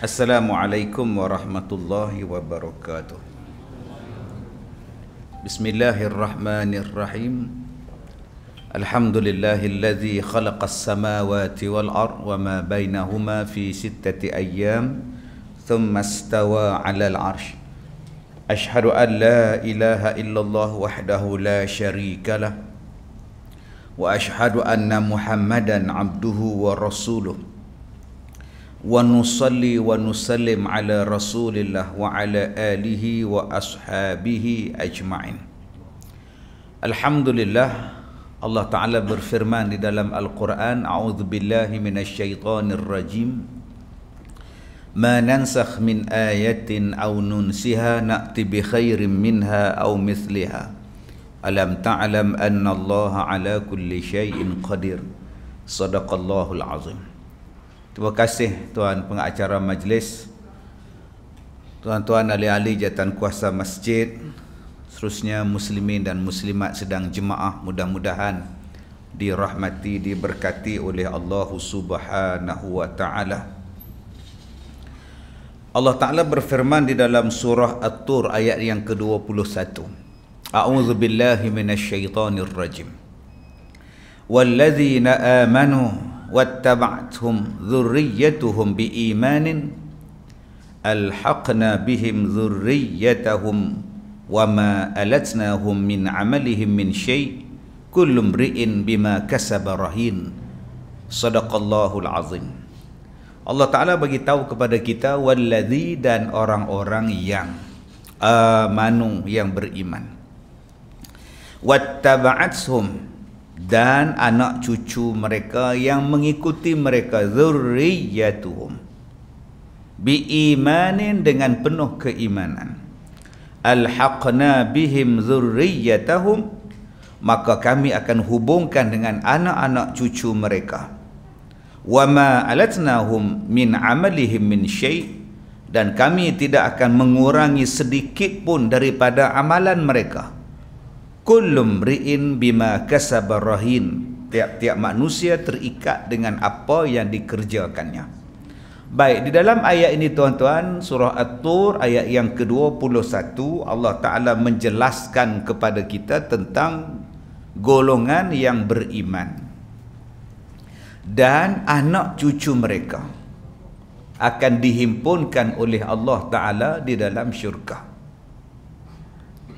السلام عليكم ورحمة الله وبركاته بسم الله الرحمن الرحيم الحمد لله الذي خلق السماوات والأرض وما بينهما في ستة أيام ثم استوى على العرش أشهد أن لا إله إلا الله وحده لا شريك له وأشهد أن محمدا عبده ورسوله ونصلي ونسلم على رسول الله وعلى آله وأصحابه أجمعين الحمد لله الله تعالى برفرمان دلم القرآن أعوذ بالله من الشيطان الرجيم ما ننسخ من آية أو ننسها نأتي بخير منها أو مثلها ألم تعلم أن الله على كل شيء قدير صدق الله العظيم Terima kasih Tuan Pengacara Majlis Tuan-tuan ahli-ahli jatan kuasa masjid terusnya muslimin dan muslimat sedang jemaah Mudah-mudahan dirahmati, diberkati oleh Allah subhanahu wa ta'ala Allah Ta'ala berfirman di dalam surah At-Tur ayat yang ke-21 A'udhu billahi minasyaitanirrajim Walladzina amanu واتبعتهم ذريتهم بإيمان ألحقنا بهم ذريتهم وما ألتناهم من عملهم من شيء كل امرئ بما كسب رهين صدق الله العظيم Allah Ta'ala bagi tahu kepada kita Walladhi dan orang-orang yang uh, Manu yang beriman Wattaba'atshum dan anak cucu mereka yang mengikuti mereka zurriyatuhum imanin dengan penuh keimanan alhaqna bihim zurriyatahum maka kami akan hubungkan dengan anak-anak cucu mereka wama alatnahum min amalihim min syai dan kami tidak akan mengurangi sedikit pun daripada amalan mereka kullum ri'in bima kasaba rahin tiap-tiap manusia terikat dengan apa yang dikerjakannya baik di dalam ayat ini tuan-tuan surah at-tur ayat yang ke-21 Allah taala menjelaskan kepada kita tentang golongan yang beriman dan anak cucu mereka akan dihimpunkan oleh Allah taala di dalam syurga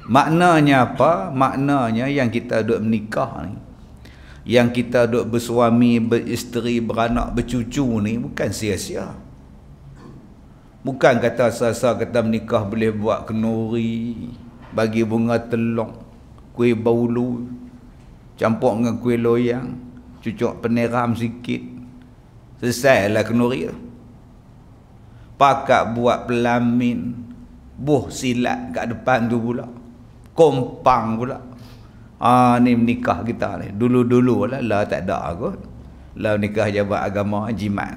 Maknanya apa? Maknanya yang kita duduk menikah ni. Yang kita duduk bersuami, beristeri, beranak, bercucu ni bukan sia-sia. Bukan kata sasa kata menikah boleh buat kenuri, bagi bunga telong, kuih baulu, campur dengan kuih loyang, cucuk peneram sikit. Selesailah kenuri tu. Pakat buat pelamin, buh silat kat depan tu pula kompang pula ah ni nikah kita ni dulu-dulu lah la tak ada aku Lah nikah jabat agama jimat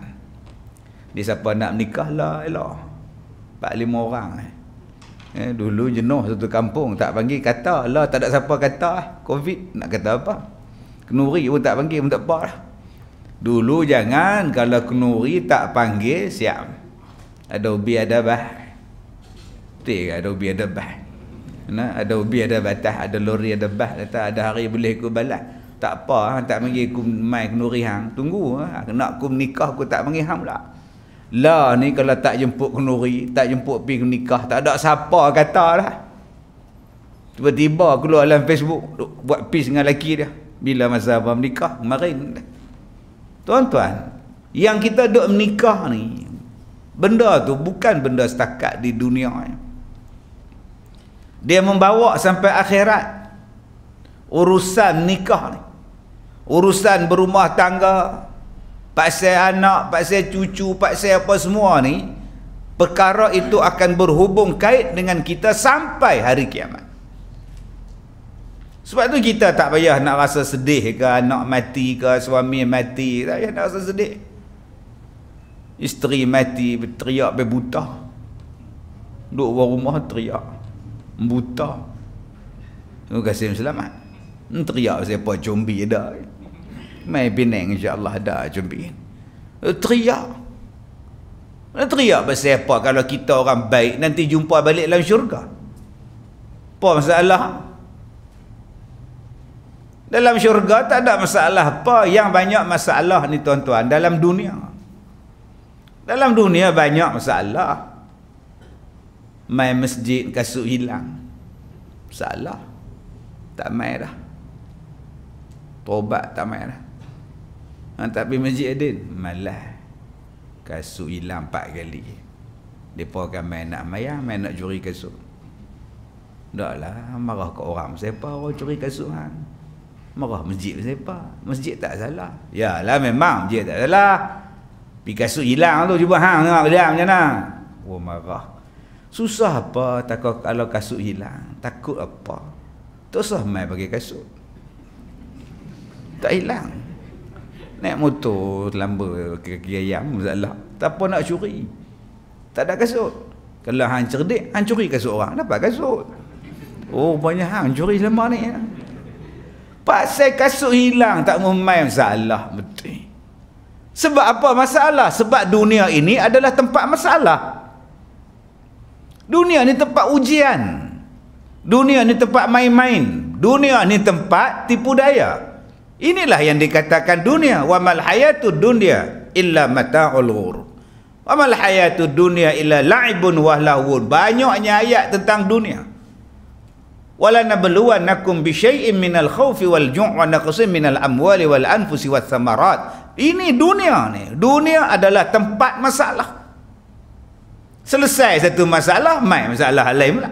ni siapa nak nikah lah elah empat lima orang eh. eh dulu jenuh satu kampung tak panggil kata lah tak ada siapa kata eh. covid nak kata apa kenuri pun tak panggil pun tak apa lah. dulu jangan kalau kenuri tak panggil siap ada ubi ada bah Tiga ada ubi ada bah Nah, ada ubi, ada batas, ada lori, ada bas, kata ada hari boleh aku balas. Tak apa, tak pergi aku mai ke hang. Tunggu ha. nak aku nikah aku tak pergi hang pula. Lah ni kalau tak jemput ke tak jemput pi nikah, tak ada siapa kata lah. Tiba-tiba keluar dalam Facebook, duk, buat peace dengan lelaki dia. Bila masa abang menikah, kemarin. Tuan-tuan, yang kita duk menikah ni, benda tu bukan benda setakat di dunia ni. Ya dia membawa sampai akhirat urusan nikah ni urusan berumah tangga pasal anak pasal cucu pasal apa semua ni perkara itu akan berhubung kait dengan kita sampai hari kiamat sebab tu kita tak payah nak rasa sedih ke anak mati ke suami mati tak payah nak rasa sedih isteri mati teriak berbutah duduk rumah teriak buta tu kasih selamat hmm, teriak siapa jombi ada mai pening Allah ada jombi. Eh, teriak eh, teriak pasal siapa? kalau kita orang baik nanti jumpa balik dalam syurga apa masalah dalam syurga tak ada masalah apa yang banyak masalah ni tuan-tuan dalam dunia dalam dunia banyak masalah mai masjid kasut hilang salah tak mai dah tobat tak mai dah ha, tapi masjid adin malah kasut hilang empat kali mereka akan main nak mayang main nak curi kasut tak lah marah ke orang siapa orang curi kasut kan marah masjid siapa masjid tak salah ya lah memang masjid tak salah pergi kasut hilang tu cuba hang tengok dia macam mana oh marah Susah apa takut kalau kasut hilang? Takut apa? Tak usah mai bagi kasut. Tak hilang. Naik motor lamba kaki ayam masalah. Tak apa nak curi. Tak ada kasut. Kalau hang cerdik, hang curi kasut orang, dapat kasut. Oh, banyak hang curi selama ni. Ya. Pasal kasut hilang tak memai masalah betul. Sebab apa masalah? Sebab dunia ini adalah tempat masalah. Dunia ni tempat ujian. Dunia ni tempat main-main. Dunia ni tempat tipu daya. Inilah yang dikatakan dunia. Wa mal hayatu dunya illa mata'ul ghurur. Wa mal hayatu dunya illa la'ibun wa lahwun. Banyaknya ayat tentang dunia. Wala nakum bi syai'in minal khawfi wal ju'i wa naqsin minal amwali wal anfusi was samarat. Ini dunia ni. Dunia adalah tempat masalah. Selesai satu masalah, mai masalah lain pula.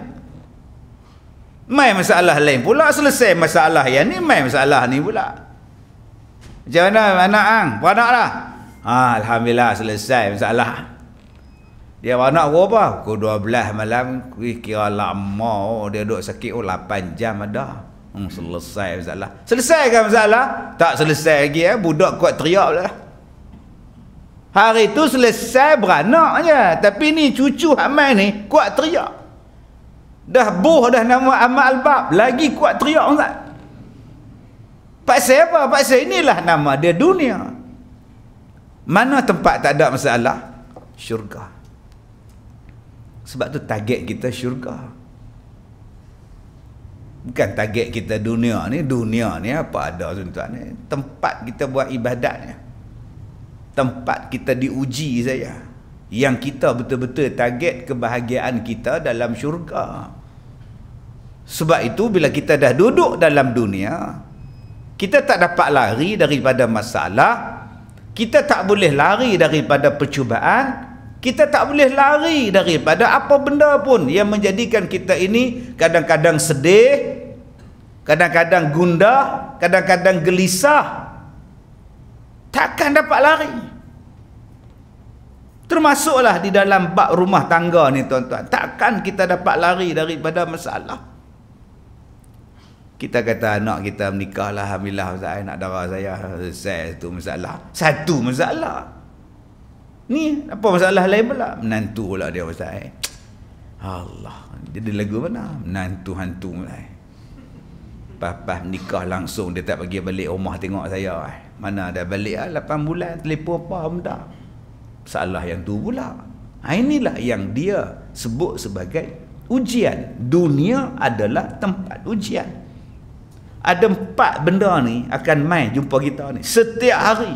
Mai masalah lain pula, selesai masalah yang ni, mai masalah ni pula. Macam mana anak ang? Beranak lah. Ha, Alhamdulillah selesai masalah. Dia beranak ke apa? Pukul 12 malam, kira lama oh, dia duduk sakit. Oh, 8 jam ada. Hmm, selesai masalah. Selesai kan masalah? Tak selesai lagi. Eh. Budak kuat teriak lah. Hari tu selesai beranak je. Tapi ni cucu hamai ni kuat teriak. Dah buh dah nama Amal Bab Lagi kuat teriak Ustaz. Paksa apa? Paksa inilah nama dia dunia. Mana tempat tak ada masalah? Syurga. Sebab tu target kita syurga. Bukan target kita dunia ni. Dunia ni apa ada tuan-tuan ni. Tempat kita buat ibadat ni tempat kita diuji saya yang kita betul-betul target kebahagiaan kita dalam syurga sebab itu bila kita dah duduk dalam dunia kita tak dapat lari daripada masalah kita tak boleh lari daripada percubaan kita tak boleh lari daripada apa benda pun yang menjadikan kita ini kadang-kadang sedih kadang-kadang gundah kadang-kadang gelisah takkan dapat lari termasuklah di dalam bab rumah tangga ni tuan-tuan takkan kita dapat lari daripada masalah kita kata anak kita menikah lah Alhamdulillah saya nak darah saya selesai satu masalah satu masalah ni apa masalah lain pula menantu pula dia saya eh. Allah jadi lagu mana menantu hantu lah. Papa nikah langsung dia tak pergi balik rumah tengok saya eh mana ada balik lah 8 bulan telefon apa benda salah yang tu pula ha, inilah yang dia sebut sebagai ujian dunia adalah tempat ujian ada empat benda ni akan main jumpa kita ni setiap hari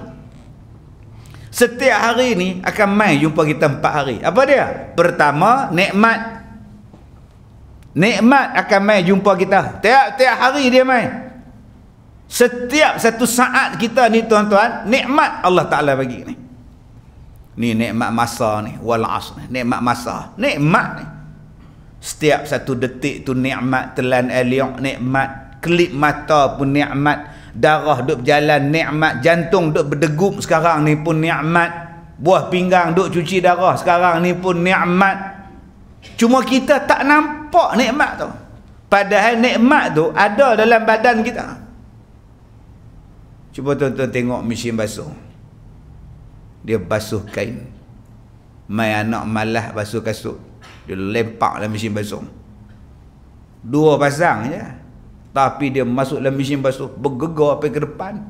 setiap hari ni akan main jumpa kita empat hari apa dia pertama nikmat nikmat akan main jumpa kita tiap-tiap hari dia main Setiap satu saat kita ni tuan-tuan, nikmat Allah Taala bagi ni. Ni nikmat masa ni, wal asr nikmat masa, nikmat ni. Setiap satu detik tu nikmat telan eliok nikmat, kelip mata pun nikmat, darah duk berjalan nikmat, jantung duk berdegup sekarang ni pun nikmat, buah pinggang duk cuci darah sekarang ni pun nikmat. Cuma kita tak nampak nikmat tu. Padahal nikmat tu ada dalam badan kita. Cuba tuan-tuan tengok mesin basuh. Dia basuh kain. Mai anak malah basuh kasut. Dia lempak dalam mesin basuh. Dua pasang je. Tapi dia masuk dalam mesin basuh. Bergegar sampai ke depan.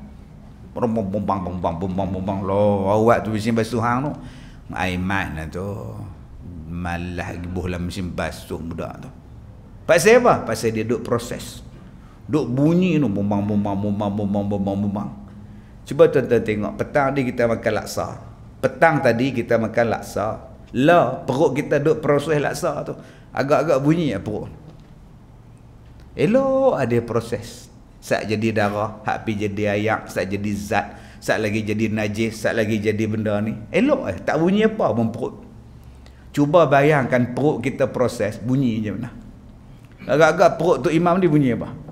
Bumbang, bumbang, bumbang, bumbang, bumbang. Loh, awak tu mesin basuh hang tu. Aiman lah tu. Malah gibuh dalam mesin basuh budak tu. Pasal apa? Pasal dia duduk proses. Proses. Duk bunyi tu bumbang bumbang bumbang bumbang bumbang bumbang. Cuba tuan-tuan tengok petang tadi kita makan laksa. Petang tadi kita makan laksa. La perut kita duk proses laksa tu. Agak-agak bunyi ya perut. Elok ada proses. Sat jadi darah, hak pi jadi ayak, sat jadi zat, sat lagi jadi najis, sat lagi jadi benda ni. Elok eh, tak bunyi apa pun perut. Cuba bayangkan perut kita proses bunyi je mana. Agak-agak perut tu imam ni bunyi apa?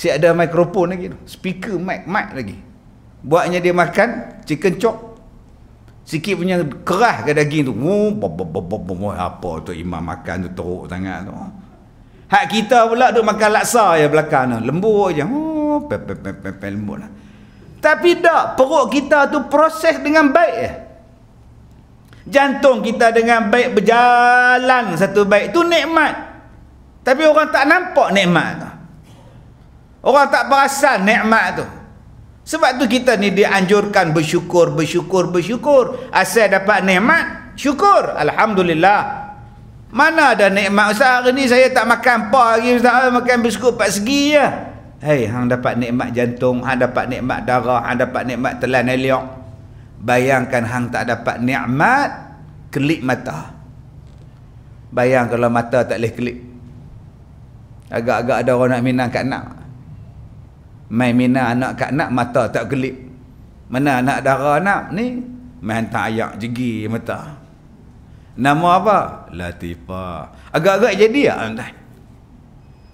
Si ada mikrofon lagi tu. Speaker mic, mic lagi. Buatnya dia makan, chicken chop. Sikit punya kerah ke daging tu. Wuh, oh, bop, bop, bop, bop, bop, apa tu imam makan tu teruk sangat tu. Hak kita pula duk makan laksa ya belakang tu. Lembut je. Wuh, oh, pep, pep, pep, pep, pep, lembut lah. Tapi tak, perut kita tu proses dengan baik je. Ya. Jantung kita dengan baik berjalan satu baik tu nikmat. Tapi orang tak nampak nikmat Orang tak perasan nikmat tu. Sebab tu kita ni dianjurkan bersyukur, bersyukur, bersyukur. Asal dapat nikmat, syukur. Alhamdulillah. Mana ada nikmat Ustaz hari ni saya tak makan apa lagi Ustaz makan biskut pak segi ya. Hei, hang dapat nikmat jantung, hang dapat nikmat darah, hang dapat nikmat telan elok. Bayangkan hang tak dapat nikmat kelip mata. Bayang kalau mata tak boleh kelip. Agak-agak ada orang nak minang kat nak. Main mina anak kat nak mata tak gelip, Mana anak darah nak ni? Main hantar ayak jegi mata. Nama apa? latifa? Agak-agak jadi ya? Tak.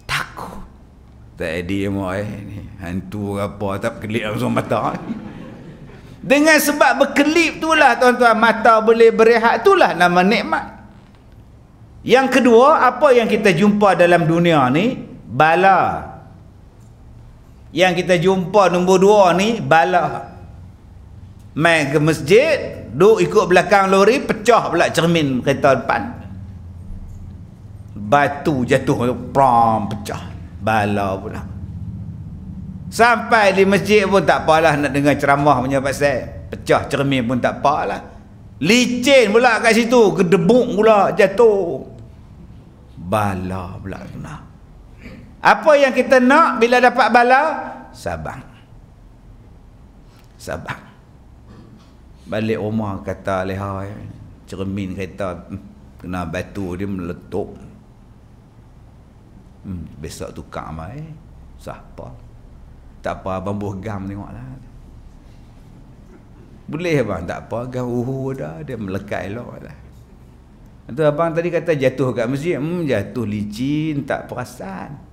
Takut. Tak jadi mo eh ni. Hantu apa tak gelip langsung mata. Eh. Dengan sebab berkelip itulah tuan-tuan mata boleh berehat itulah nama nikmat. Yang kedua, apa yang kita jumpa dalam dunia ni? Bala. Yang kita jumpa nombor dua ni bala. Main ke masjid, duk ikut belakang lori, pecah pula cermin kereta depan. Batu jatuh, pram, pecah. Bala pula. Sampai di masjid pun tak apalah nak dengar ceramah punya pasal. Pecah cermin pun tak apalah. Licin pula kat situ, kedebuk pula jatuh. Bala pula kenal. Apa yang kita nak bila dapat bala? sabang, sabang Balik rumah kata leha eh. Cermin kereta hmm, kena batu dia meletup. Hmm, besok tukar mai. Eh. Siapa? Tak apa abang buh gam tengoklah. Boleh abang tak apa gam uhu dah dia melekat lah Itu abang tadi kata jatuh kat masjid, hmm, jatuh licin tak perasan.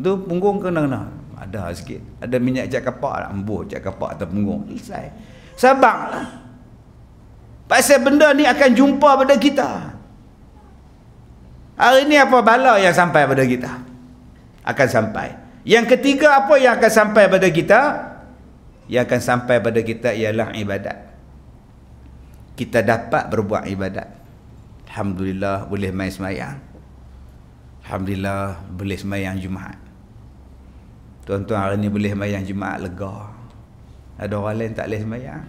Tu punggung kena kena. Ada sikit. Ada minyak cat kapak lah. Embuh cat kapak atau punggung. Selesai. Sabang lah. Pasal benda ni akan jumpa pada kita. Hari ni apa bala yang sampai pada kita? Akan sampai. Yang ketiga apa yang akan sampai pada kita? Yang akan sampai pada kita ialah ibadat. Kita dapat berbuat ibadat. Alhamdulillah boleh main semayang. Alhamdulillah boleh semayang Jumaat. Tuan-tuan hari ni boleh semayang Jumaat lega. Ada orang lain tak boleh semayang.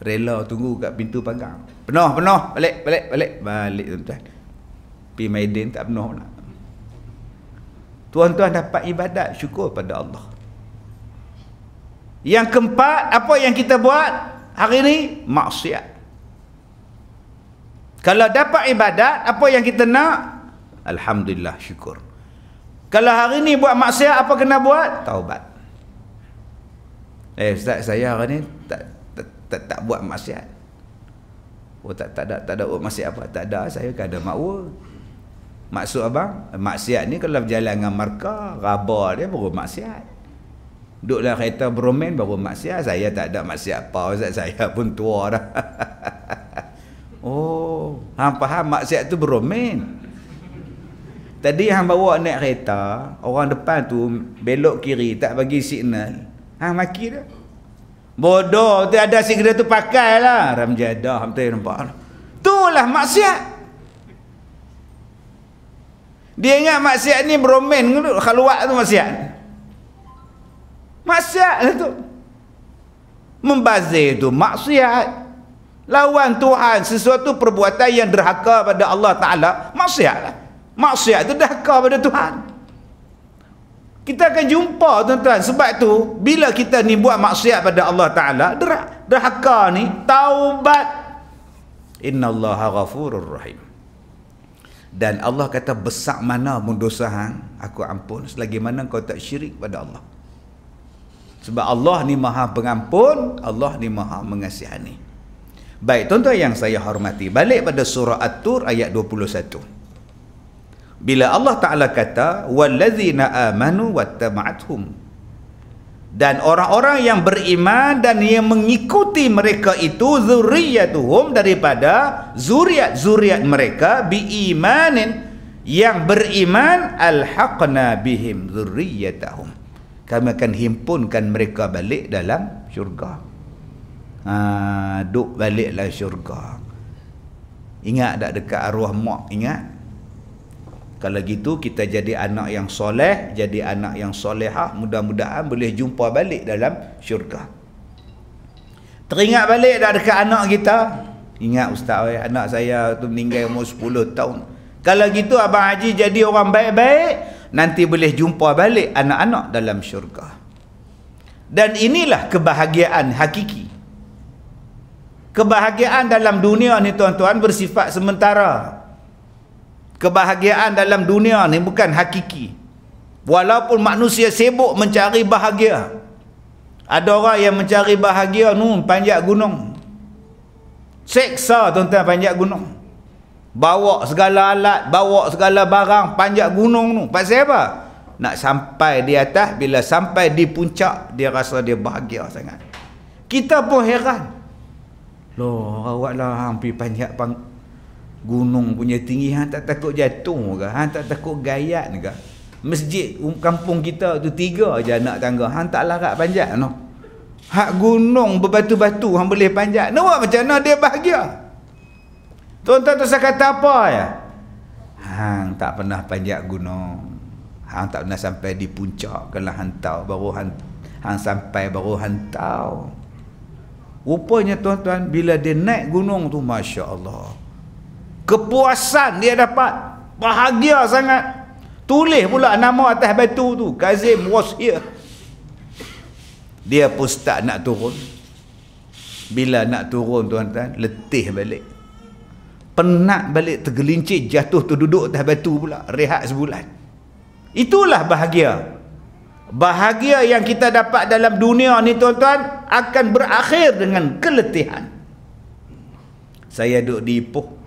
Rela tunggu kat pintu pagar. Penuh, penuh. Balik, balik, balik. Balik tuan-tuan. Pi Maidin tak penuh nak. Tuan-tuan dapat ibadat syukur pada Allah. Yang keempat, apa yang kita buat hari ini? Maksiat. Kalau dapat ibadat, apa yang kita nak? Alhamdulillah, syukur. Kalau hari ni buat maksiat apa kena buat? Taubat. Eh ustaz saya hari ni tak tak, tak, tak buat maksiat. Oh tak tak ada tak ada oh, maksiat apa? Tak ada saya kan ada makwa. Maksud abang, maksiat ni kalau berjalan dengan markah, rabar dia baru maksiat. Duduk dalam kereta bromen baru maksiat. Saya tak ada maksiat apa. Ustaz saya pun tua dah. oh, hang faham maksiat tu bromen. Tadi hang bawa naik kereta, orang depan tu belok kiri tak bagi signal. Hang maki dia. Bodoh, tu ada signal tu pakailah. Ramjadah, hang tak nampak. Lah. lah maksiat. Dia ingat maksiat ni bromen dulu, khaluat tu maksiat. Maksiat lah tu. Membazir tu maksiat. Lawan Tuhan sesuatu perbuatan yang derhaka pada Allah Ta'ala. Maksiat lah maksiat itu dah kau pada Tuhan kita akan jumpa tuan-tuan sebab itu bila kita ni buat maksiat pada Allah Ta'ala dahka ni taubat inna Allah ghafurur rahim dan Allah kata besar mana mendosa hang aku ampun selagi mana kau tak syirik pada Allah sebab Allah ni maha pengampun Allah ni maha mengasihani baik tuan-tuan yang saya hormati balik pada surah At-Tur ayat 21 bila Allah Taala kata wallazina amanu wattama'athum dan orang-orang yang beriman dan yang mengikuti mereka itu zuriyatuhum daripada zuriat-zuriat mereka biimanin yang beriman alhaqna bihim zuriyatuhum. kami akan himpunkan mereka balik dalam syurga ha, duk baliklah syurga ingat tak dekat arwah mak ingat kalau gitu kita jadi anak yang soleh, jadi anak yang soleha, mudah-mudahan boleh jumpa balik dalam syurga. Teringat balik dah dekat anak kita. Ingat ustaz, eh, anak saya tu meninggal umur 10 tahun. Kalau gitu Abang Haji jadi orang baik-baik, nanti boleh jumpa balik anak-anak dalam syurga. Dan inilah kebahagiaan hakiki. Kebahagiaan dalam dunia ni tuan-tuan bersifat Sementara kebahagiaan dalam dunia ni bukan hakiki walaupun manusia sibuk mencari bahagia ada orang yang mencari bahagia nu panjat gunung seksa tuan-tuan panjat gunung bawa segala alat bawa segala barang panjat gunung tu pasal apa nak sampai di atas bila sampai di puncak dia rasa dia bahagia sangat kita pun heran loh awaklah hampir panjat gunung punya tinggi hang tak takut jatuh ke hang tak takut gayat ke masjid um, kampung kita tu tiga aja anak tangga hang tak larat panjat no hak gunung berbatu-batu hang boleh panjat nampak macam mana dia bahagia tuan-tuan tu saya kata apa ya hang tak pernah panjat gunung hang tak pernah sampai di puncak kena lah hantau baru hang hang sampai baru hantau rupanya tuan-tuan bila dia naik gunung tu masya-Allah kepuasan dia dapat bahagia sangat tulis pula nama atas batu tu Kazim was here dia pun start nak turun bila nak turun tuan-tuan letih balik penat balik tergelincir jatuh tu duduk atas batu pula rehat sebulan itulah bahagia bahagia yang kita dapat dalam dunia ni tuan-tuan akan berakhir dengan keletihan saya duduk di Ipoh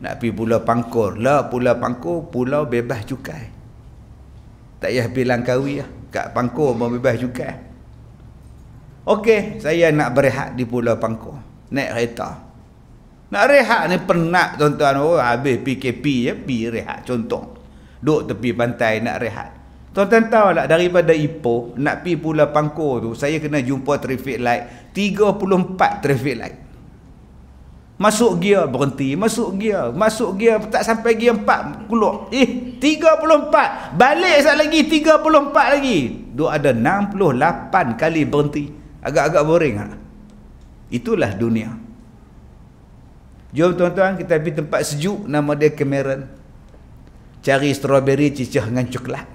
nak pergi pulau pangkor lah pulau pangkor pulau bebas cukai tak payah pergi langkawi lah kat pangkor pun bebas cukai Okey, saya nak berehat di pulau pangkor naik kereta nak rehat ni penat tuan-tuan oh, habis PKP ya pi rehat contoh duduk tepi pantai nak rehat tuan-tuan tahu lah daripada Ipoh nak pi pulau pangkor tu saya kena jumpa traffic light 34 traffic light Masuk gear berhenti, masuk gear, masuk gear tak sampai gear 4 keluar. Eh, 34. Balik sat lagi 34 lagi. Dia ada 68 kali berhenti. Agak-agak boring ha? Itulah dunia. Jom tuan-tuan kita pergi tempat sejuk nama dia Cameron. Cari strawberry cicah dengan coklat.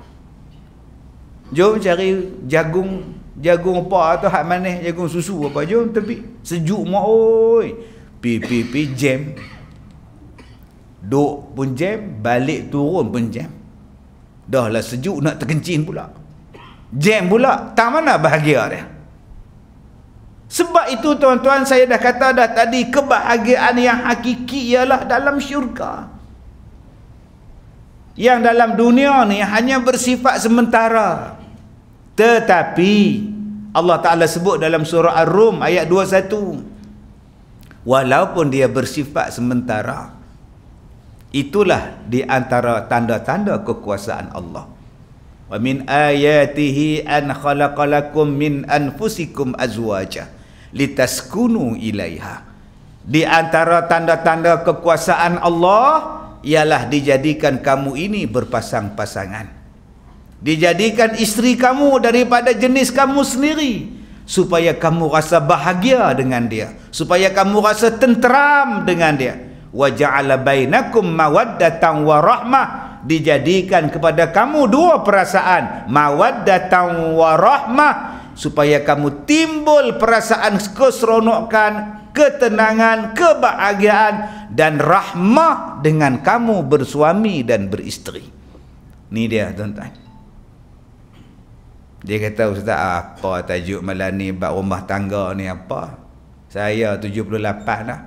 Jom cari jagung, jagung apa atau hak mana jagung susu apa jom tepi. Sejuk mak oi. Oh pi pi pi jam duk pun jam balik turun pun jam dah lah sejuk nak terkencin pula jam pula tak mana bahagia dia sebab itu tuan-tuan saya dah kata dah tadi kebahagiaan yang hakiki ialah dalam syurga yang dalam dunia ni hanya bersifat sementara tetapi Allah Ta'ala sebut dalam surah Ar-Rum ayat 21 walaupun dia bersifat sementara itulah di antara tanda-tanda kekuasaan Allah wa min ayatihi an khalaqalakum min anfusikum azwaja litaskunu ilaiha di antara tanda-tanda kekuasaan Allah ialah dijadikan kamu ini berpasang-pasangan dijadikan isteri kamu daripada jenis kamu sendiri supaya kamu rasa bahagia dengan dia supaya kamu rasa tenteram dengan dia wa ja'ala bainakum mawaddatan wa rahmah dijadikan kepada kamu dua perasaan mawaddatan wa rahmah supaya kamu timbul perasaan keseronokan ketenangan kebahagiaan dan rahmah dengan kamu bersuami dan beristeri ni dia tuan-tuan dia kata ustaz apa tajuk malam ni bab rumah tangga ni apa? Saya 78 dah.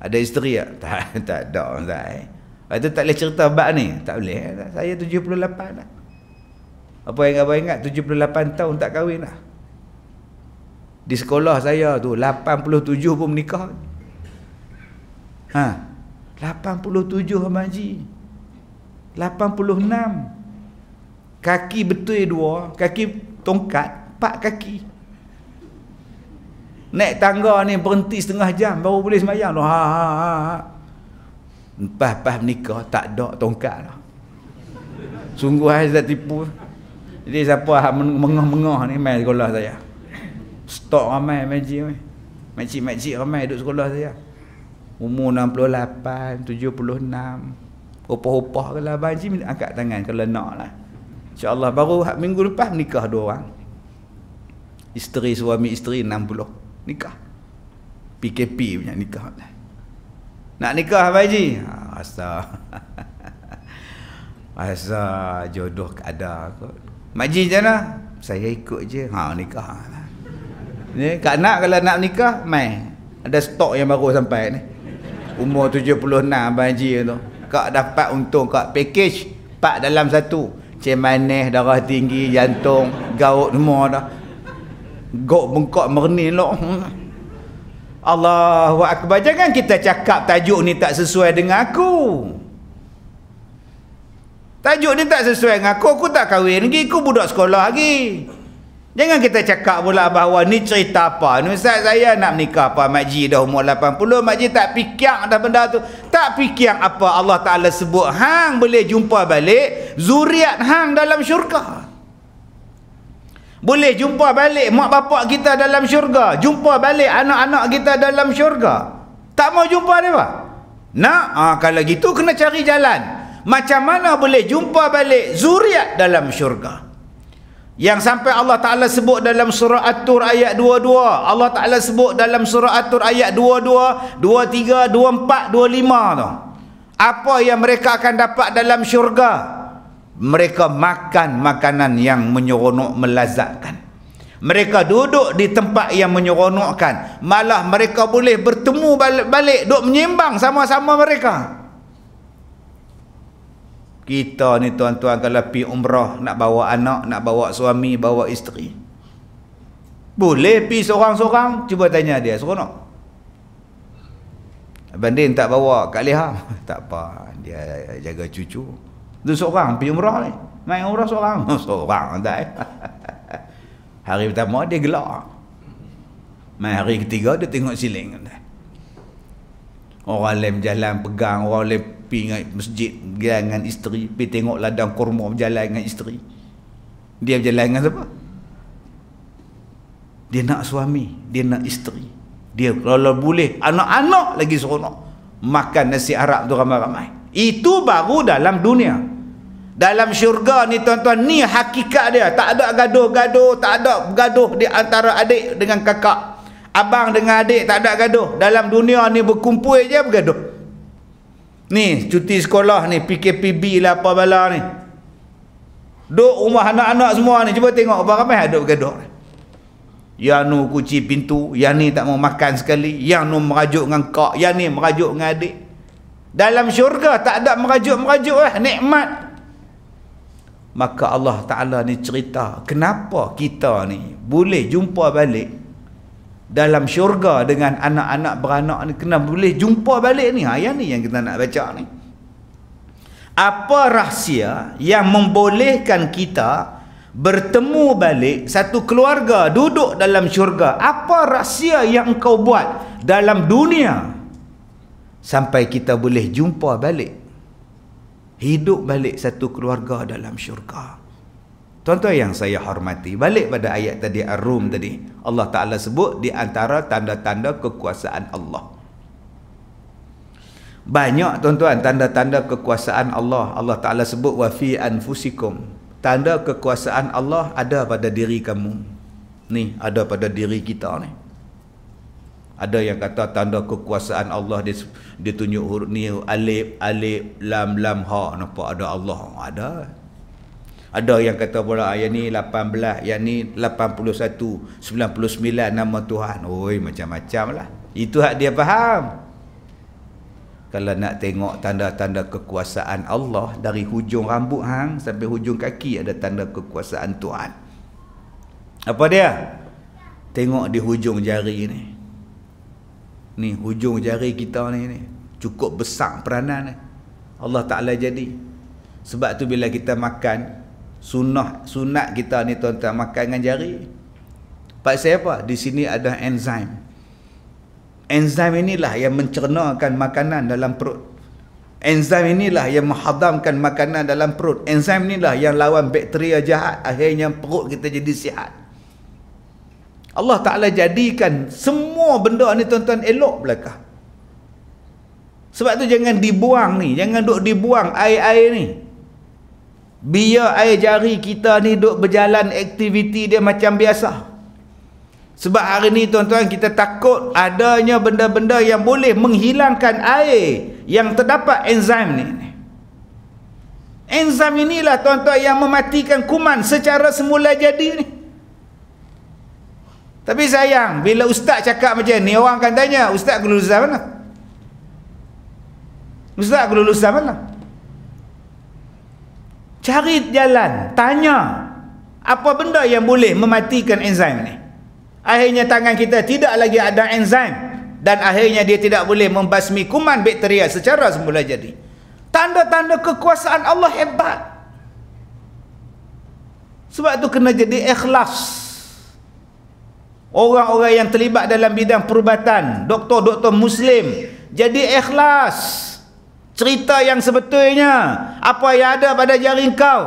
Ada isteri tak? Tak, tak ada ustaz. Eh? Lepas tu tak boleh cerita bab ni. Tak boleh. Eh, saya 78 dah. Apa yang abang ingat 78 tahun tak kahwin lah. Di sekolah saya tu 87 pun menikah. Ha. 87 Abang Haji. 86 kaki betul dua kaki tongkat empat kaki naik tangga ni berhenti setengah jam baru boleh semayang ha, ha, ha. empat ha. empat menikah tak ada tongkat lah sungguh saya tipu jadi siapa mengah-mengah ni main sekolah saya stok ramai meji ni makcik-makcik ramai duduk sekolah saya umur 68 76 upah-upah ke lah banji angkat tangan kalau nak lah InsyaAllah baru ha- minggu lepas nikah dua orang. Isteri suami isteri 60. Nikah. PKP punya nikah. Nak nikah Pak Haji? Asa. Ha, Asa jodoh ada kot. Mak Haji macam mana? Saya ikut je. Ha nikah. Ni, kak nak kalau nak nikah, main. Ada stok yang baru sampai ni. Umur 76 Pak Haji tu. Kak dapat untung kak package. Pak dalam satu cemaneh darah tinggi jantung gaut semua dah gok bengkok merni lo Allahu akbar jangan kita cakap tajuk ni tak sesuai dengan aku tajuk ni tak sesuai dengan aku aku tak kahwin lagi aku budak sekolah lagi Jangan kita cakap pula bahawa ni cerita apa. Ni Ustaz saya nak nikah apa. Makji dah umur 80. Makji tak fikir dah benda tu. Tak fikir apa Allah Ta'ala sebut. Hang boleh jumpa balik zuriat hang dalam syurga. Boleh jumpa balik mak bapak kita dalam syurga. Jumpa balik anak-anak kita dalam syurga. Tak mau jumpa dia apa? Nak? Ha, kalau gitu kena cari jalan. Macam mana boleh jumpa balik zuriat dalam syurga? yang sampai Allah Ta'ala sebut dalam surah At-Tur ayat 22 Allah Ta'ala sebut dalam surah At-Tur ayat 22 23, 24, 25 tu apa yang mereka akan dapat dalam syurga mereka makan makanan yang menyeronok melazatkan mereka duduk di tempat yang menyeronokkan malah mereka boleh bertemu balik-balik duduk menyimbang sama-sama mereka mereka kita ni tuan-tuan kalau pi umrah nak bawa anak nak bawa suami bawa isteri boleh pi seorang-seorang cuba tanya dia seronok banding tak bawa kat leha tak apa dia jaga cucu tu seorang pi umrah ni main umrah seorang seorang tak eh? hari pertama dia gelak main hari ketiga dia tengok siling orang lain jalan pegang orang lain pergi dengan masjid berjalan dengan isteri pergi tengok ladang kurma berjalan dengan isteri dia berjalan dengan siapa? dia nak suami dia nak isteri dia kalau boleh anak-anak lagi seronok makan nasi Arab tu ramai-ramai itu baru dalam dunia dalam syurga ni tuan-tuan ni hakikat dia tak ada gaduh-gaduh tak ada gaduh di antara adik dengan kakak abang dengan adik tak ada gaduh dalam dunia ni berkumpul je bergaduh Ni cuti sekolah ni PKPB lah apa bala ni Duk rumah anak-anak semua ni Cuba tengok apa ramai ada bergaduh Yang nu kuci pintu Yang ni tak mau makan sekali Yang nu merajuk dengan kak Yang ni merajuk dengan adik Dalam syurga tak ada merajuk-merajuk lah Nikmat Maka Allah Ta'ala ni cerita Kenapa kita ni Boleh jumpa balik dalam syurga dengan anak-anak beranak ni kena boleh jumpa balik ni ayat ha, ni yang kita nak baca ni apa rahsia yang membolehkan kita bertemu balik satu keluarga duduk dalam syurga apa rahsia yang kau buat dalam dunia sampai kita boleh jumpa balik hidup balik satu keluarga dalam syurga Tuan-tuan yang saya hormati, balik pada ayat tadi Ar-Rum tadi. Allah Taala sebut di antara tanda-tanda kekuasaan Allah. Banyak tuan-tuan tanda-tanda kekuasaan Allah. Allah Taala sebut wa fi anfusikum. Tanda kekuasaan Allah ada pada diri kamu. Ni, ada pada diri kita ni. Ada yang kata tanda kekuasaan Allah dia ditunjuk huruf ni alif alif lam lam ha nampak ada Allah ada ada yang kata pula ah, yang ni 18, yang ni 81, 99 nama Tuhan. Oi macam-macam lah. Itu hak dia faham. Kalau nak tengok tanda-tanda kekuasaan Allah dari hujung rambut hang sampai hujung kaki ada tanda kekuasaan Tuhan. Apa dia? Tengok di hujung jari ni. Ni hujung jari kita ni ni. Cukup besar peranan ni. Allah Ta'ala jadi. Sebab tu bila kita makan, sunnah sunat kita ni tuan-tuan makan dengan jari pak saya apa di sini ada enzim enzim inilah yang mencernakan makanan dalam perut enzim inilah yang menghadamkan makanan dalam perut enzim inilah yang lawan bakteria jahat akhirnya perut kita jadi sihat Allah Ta'ala jadikan semua benda ni tuan-tuan elok belaka. sebab tu jangan dibuang ni, jangan duk dibuang air-air ni. Biar air jari kita ni duk berjalan aktiviti dia macam biasa. Sebab hari ni tuan-tuan kita takut adanya benda-benda yang boleh menghilangkan air yang terdapat enzim ni. Enzim inilah tuan-tuan yang mematikan kuman secara semula jadi ni. Tapi sayang, bila ustaz cakap macam ni, orang akan tanya, ustaz kelulusan mana? Ustaz kelulusan mana? cari jalan tanya apa benda yang boleh mematikan enzim ni akhirnya tangan kita tidak lagi ada enzim dan akhirnya dia tidak boleh membasmi kuman bakteria secara semula jadi tanda-tanda kekuasaan Allah hebat sebab tu kena jadi ikhlas orang-orang yang terlibat dalam bidang perubatan doktor-doktor muslim jadi ikhlas cerita yang sebetulnya apa yang ada pada jari kau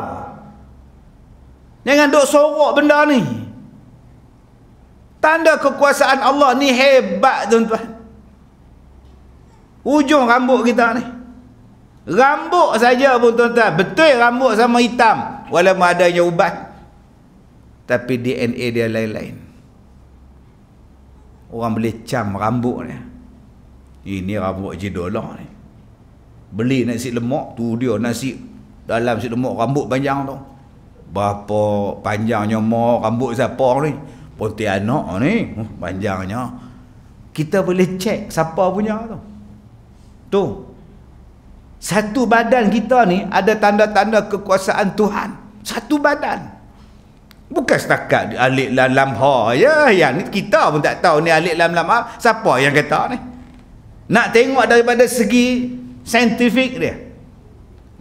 jangan duk sorok benda ni tanda kekuasaan Allah ni hebat tuan-tuan ujung rambut kita ni rambut saja pun tuan-tuan betul rambut sama hitam walaupun adanya ubat tapi DNA dia lain-lain orang boleh cam rambut ni ini rambut jidolah ni beli nasi lemak tu dia nasi dalam nasi lemak rambut panjang tu berapa panjangnya mau rambut siapa ni Pontianak ni panjangnya kita boleh cek siapa punya tu tu satu badan kita ni ada tanda-tanda kekuasaan Tuhan satu badan bukan setakat alik lam lam ha ya yang ni kita pun tak tahu ni alik lam lam ha siapa yang kata ni nak tengok daripada segi saintifik dia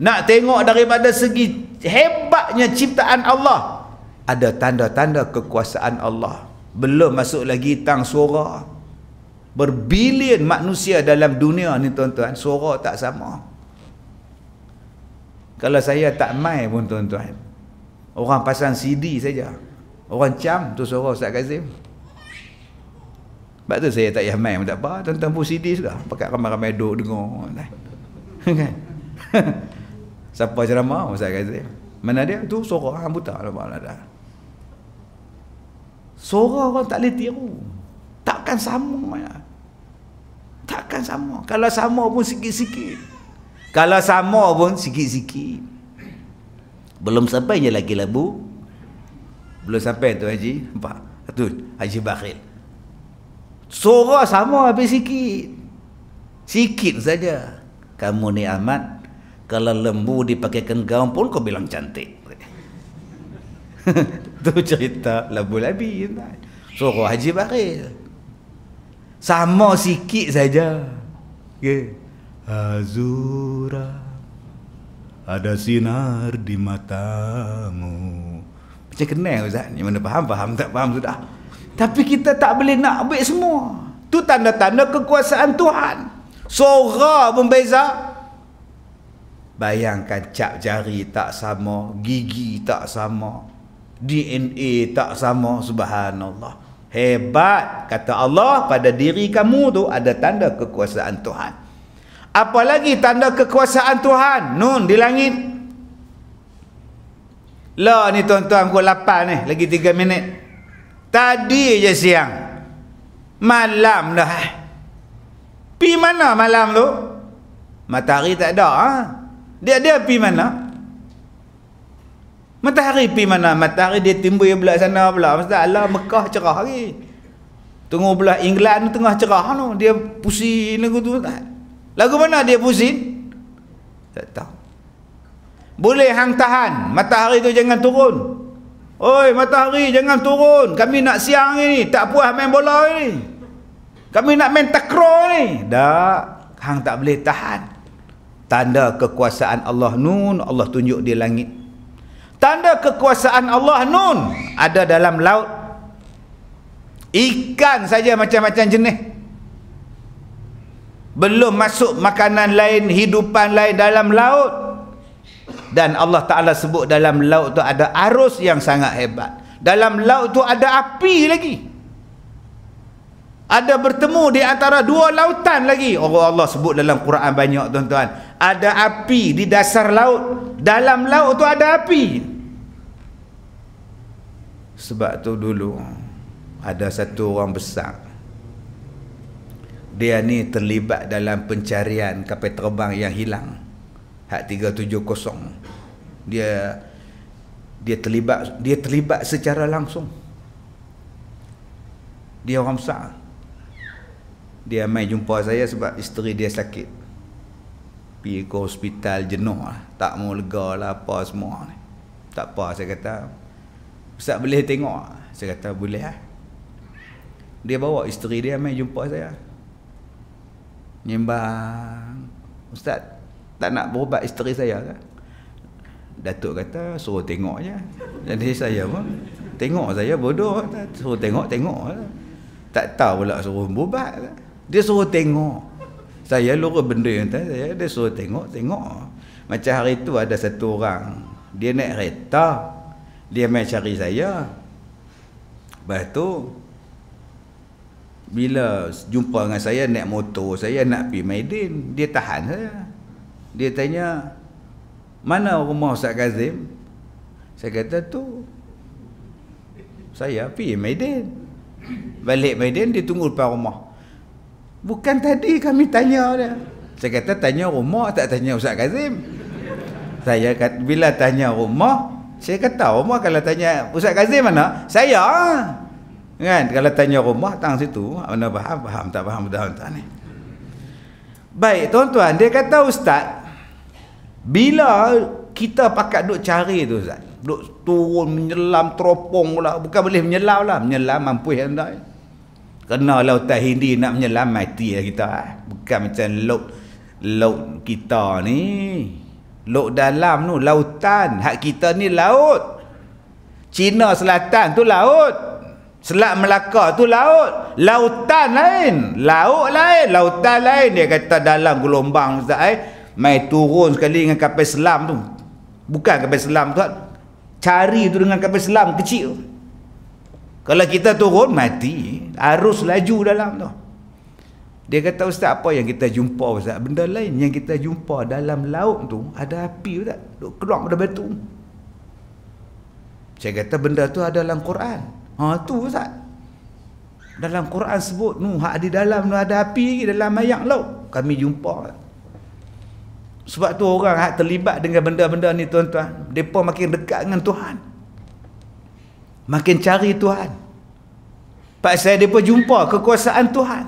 nak tengok daripada segi hebatnya ciptaan Allah ada tanda-tanda kekuasaan Allah belum masuk lagi tang suara berbilion manusia dalam dunia ni tuan-tuan suara tak sama kalau saya tak mai pun tuan-tuan orang pasang CD saja orang cam tu suara Ustaz Kazim sebab tu saya tak payah pun tak apa tuan-tuan pun CD sudah pakai ramai-ramai duduk dengar Kan? Siapa ceramah Ustaz kata Mana dia tu suara orang buta Suara orang tak boleh tiru Takkan sama ya. Takkan sama Kalau sama pun sikit-sikit Kalau sama pun sikit-sikit Belum sampai je lagi labu Belum sampai tu Haji Nampak Tu Haji Bakhil Suara sama habis sikit Sikit saja kamu ni amat kalau lembu dipakai gaun pun kau bilang cantik tu cerita lembu labi suruh haji baril sama sikit saja okay. Ya. azura ada sinar di matamu macam kenal Ustaz yang mana faham faham tak faham sudah tapi kita tak boleh nak ambil semua tu tanda-tanda kekuasaan Tuhan Suara pun beza. Bayangkan cap jari tak sama, gigi tak sama, DNA tak sama, subhanallah. Hebat kata Allah pada diri kamu tu ada tanda kekuasaan Tuhan. Apalagi tanda kekuasaan Tuhan nun di langit. La ni tuan-tuan pukul 8 ni lagi tiga minit. Tadi je siang. Malam dah. Eh pi mana malam tu matahari tak ada ha? dia dia pi mana matahari pi mana matahari dia timbul belah sana belah ustaz Allah Mekah cerah lagi tengah belah England tengah cerah tu dia pusing lagu tu ustaz lagu mana dia pusing tak tahu boleh hang tahan matahari tu jangan turun oi matahari jangan turun kami nak siang ni tak puas main bola ni kami nak main takraw ni. Dah. Hang tak boleh tahan. Tanda kekuasaan Allah nun. Allah tunjuk di langit. Tanda kekuasaan Allah nun. Ada dalam laut. Ikan saja macam-macam jenis. Belum masuk makanan lain, hidupan lain dalam laut. Dan Allah Ta'ala sebut dalam laut tu ada arus yang sangat hebat. Dalam laut tu ada api lagi ada bertemu di antara dua lautan lagi Oh Allah sebut dalam Quran banyak tuan-tuan ada api di dasar laut dalam laut tu ada api sebab tu dulu ada satu orang besar dia ni terlibat dalam pencarian kapal terbang yang hilang hak 370 dia dia terlibat dia terlibat secara langsung dia orang besar dia mai jumpa saya sebab isteri dia sakit pergi ke hospital jenuh lah. tak mau lega lah apa semua ni tak apa saya kata Ustaz boleh tengok saya kata boleh lah dia bawa isteri dia mai jumpa saya nyimbang, Ustaz tak nak berubat isteri saya ke Datuk kata suruh tengok je jadi saya pun tengok saya bodoh suruh tengok tengok tak tahu pula suruh berubat lah. Dia suruh tengok. Saya lurus benda yang tak, saya dia suruh tengok, tengok. Macam hari tu ada satu orang, dia naik kereta. Dia mai cari saya. Lepas tu bila jumpa dengan saya naik motor saya nak pergi Maidin, dia tahan saya. Dia tanya, "Mana rumah Ustaz Kazim?" Saya kata tu saya pergi Maidin. Balik Maidin dia tunggu depan rumah. Bukan tadi kami tanya dia. Saya kata tanya rumah tak tanya Ustaz Kazim. Saya kata bila tanya rumah, saya kata rumah kalau tanya Ustaz Kazim mana? Saya. Kan? Kalau tanya rumah tang situ, mana faham, faham tak faham dah tak ni. Baik, tuan-tuan, dia kata ustaz, bila kita pakat duk cari tu ustaz, duk turun menyelam teropong pula, bukan boleh menyelam lah, menyelam mampu yang dah kena lautan Hindi nak menyelam mati lah kita eh. bukan macam laut laut kita ni laut dalam tu lautan hak kita ni laut Cina Selatan tu laut Selat Melaka tu laut lautan lain laut lain lautan lain dia kata dalam gelombang Ustaz eh mai turun sekali dengan kapal selam tu bukan kapal selam tu cari tu dengan kapal selam kecil tu kalau kita turun mati, arus laju dalam tu. Dia kata ustaz apa yang kita jumpa ustaz? Benda lain yang kita jumpa dalam laut tu ada api ustaz. Duk keluar pada batu. Saya kata benda tu ada dalam Quran. Ha tu ustaz. Dalam Quran sebut nu hak di dalam tu ada api dalam mayat laut. Kami jumpa. Sebab tu orang hak terlibat dengan benda-benda ni tuan-tuan, depa makin dekat dengan Tuhan makin cari Tuhan. Pak saya dia pun jumpa kekuasaan Tuhan.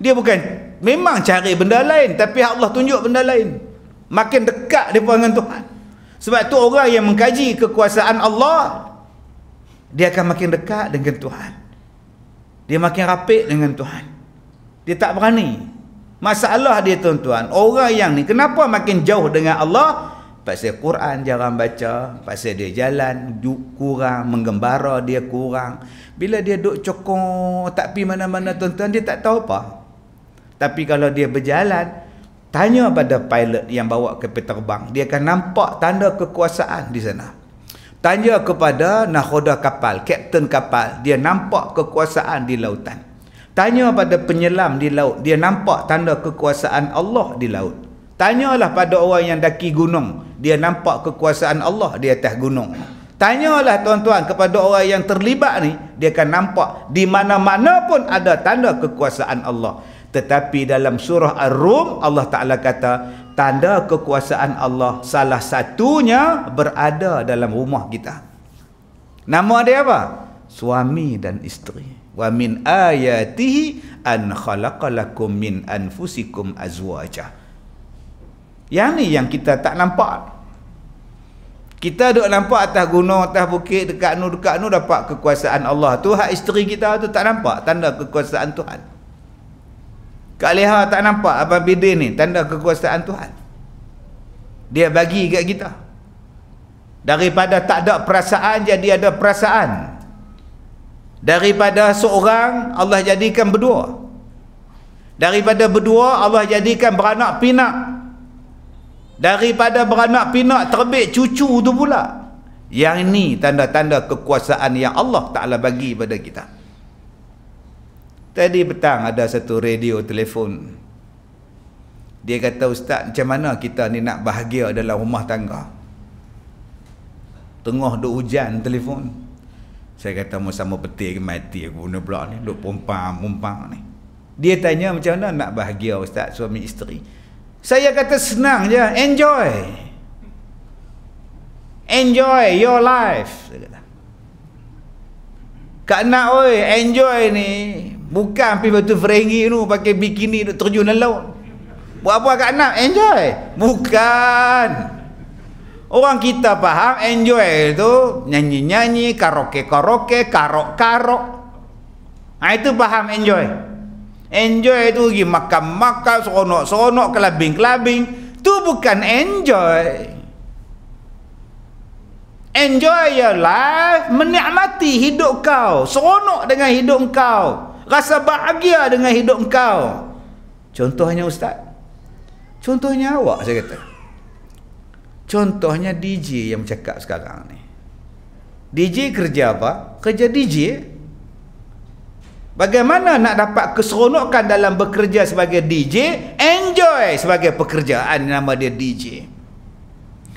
Dia bukan memang cari benda lain tapi Allah tunjuk benda lain. Makin dekat dia pun dengan Tuhan. Sebab tu orang yang mengkaji kekuasaan Allah dia akan makin dekat dengan Tuhan. Dia makin rapat dengan Tuhan. Dia tak berani. Masalah dia tuan-tuan, orang yang ni kenapa makin jauh dengan Allah? pasal Quran jarang baca, pasal dia jalan kurang, menggembara dia kurang. Bila dia duduk cokong, tak pergi mana-mana tuan-tuan, dia tak tahu apa. Tapi kalau dia berjalan, tanya pada pilot yang bawa ke terbang, dia akan nampak tanda kekuasaan di sana. Tanya kepada nahoda kapal, kapten kapal, dia nampak kekuasaan di lautan. Tanya pada penyelam di laut, dia nampak tanda kekuasaan Allah di laut. Tanyalah pada orang yang daki gunung, dia nampak kekuasaan Allah di atas gunung tanyalah tuan-tuan kepada orang yang terlibat ni dia akan nampak di mana-mana pun ada tanda kekuasaan Allah tetapi dalam surah Ar-Rum Allah Ta'ala kata tanda kekuasaan Allah salah satunya berada dalam rumah kita nama dia apa? suami dan isteri wa min ayatihi an khalaqalakum min anfusikum azwajah yang ni yang kita tak nampak. Kita duk nampak atas gunung, atas bukit, dekat nu, dekat nu dapat kekuasaan Allah. Tu hak isteri kita tu tak nampak tanda kekuasaan Tuhan. Kak Leha tak nampak apa Bidin ni tanda kekuasaan Tuhan. Dia bagi kat kita. Daripada tak ada perasaan jadi ada perasaan. Daripada seorang Allah jadikan berdua. Daripada berdua Allah jadikan beranak pinak daripada beranak pinak terbit cucu tu pula yang ni tanda-tanda kekuasaan yang Allah Ta'ala bagi pada kita tadi petang ada satu radio telefon dia kata ustaz macam mana kita ni nak bahagia dalam rumah tangga tengah duk hujan telefon saya kata mau sama peti ke mati aku guna pula ni duk pompa mumpang ni dia tanya macam mana nak bahagia ustaz suami isteri saya kata senang je, enjoy. Enjoy your life. Saya Kak nak oi, enjoy ni bukan pergi batu ferengi tu pakai bikini duk terjun dalam laut. Buat apa kak nak? Enjoy. Bukan. Orang kita faham enjoy itu nyanyi-nyanyi, karaoke-karaoke, karok-karok. Ha, itu faham enjoy. Hmm enjoy tu pergi makan-makan seronok-seronok kelabing-kelabing tu bukan enjoy enjoy your life menikmati hidup kau seronok dengan hidup kau rasa bahagia dengan hidup kau contohnya ustaz contohnya awak saya kata contohnya DJ yang cakap sekarang ni DJ kerja apa? kerja DJ Bagaimana nak dapat keseronokan dalam bekerja sebagai DJ Enjoy sebagai pekerjaan nama dia DJ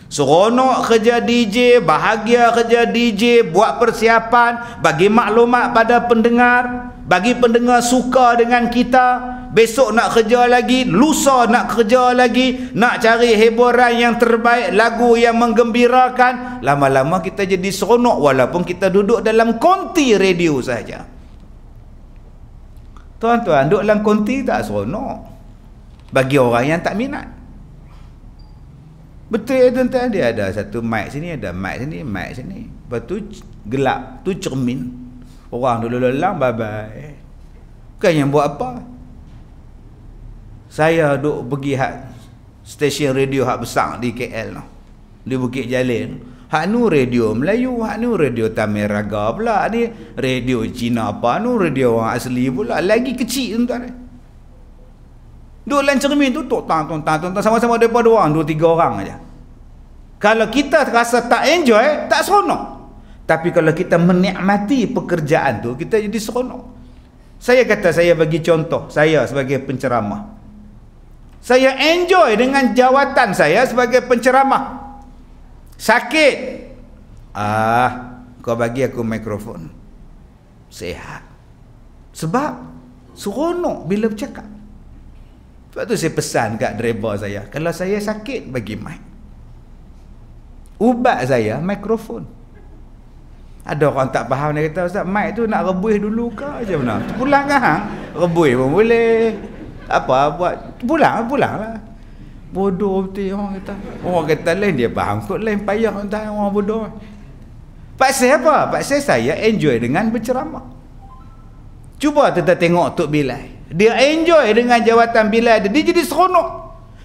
Seronok kerja DJ, bahagia kerja DJ, buat persiapan, bagi maklumat pada pendengar, bagi pendengar suka dengan kita, besok nak kerja lagi, lusa nak kerja lagi, nak cari hiburan yang terbaik, lagu yang menggembirakan, lama-lama kita jadi seronok walaupun kita duduk dalam konti radio saja. Tuan-tuan, duduk dalam konti tak seronok. Bagi orang yang tak minat. Betul ya tuan-tuan, dia ada satu mic sini, ada mic sini, mic sini. Lepas tu gelap, tu cermin. Orang duduk lelang, bye-bye. Bukan yang buat apa. Saya duduk pergi hat stesen radio hak besar di KL. Di Bukit Jalil. Hak nu radio Melayu, hak nu radio Tamil Raga pula ni. Radio Cina apa nu, radio orang asli pula. Lagi kecil tu tuan-tuan. Duduk dalam cermin tu, tuk tang tang tang tang sama-sama depa dua orang, dua tiga orang aja. Kalau kita rasa tak enjoy, tak seronok. Tapi kalau kita menikmati pekerjaan tu, kita jadi seronok. Saya kata saya bagi contoh, saya sebagai penceramah. Saya enjoy dengan jawatan saya sebagai penceramah. Sakit. Ah, kau bagi aku mikrofon. Sehat. Sebab seronok bila bercakap. Sebab tu saya pesan kat driver saya. Kalau saya sakit, bagi mic. Ubat saya, mikrofon. Ada orang tak faham ni kata, Ustaz, mic tu nak rebuih dulu ke? Macam mana? Pulang kan? Ha? Rebuih pun boleh. Apa buat? Pulang, pulanglah bodoh betul orang kata orang kata lain dia faham kot lain payah entah orang bodoh paksa apa paksa saya enjoy dengan berceramah cuba kita tengok Tok Bilai dia enjoy dengan jawatan Bilai dia, jadi seronok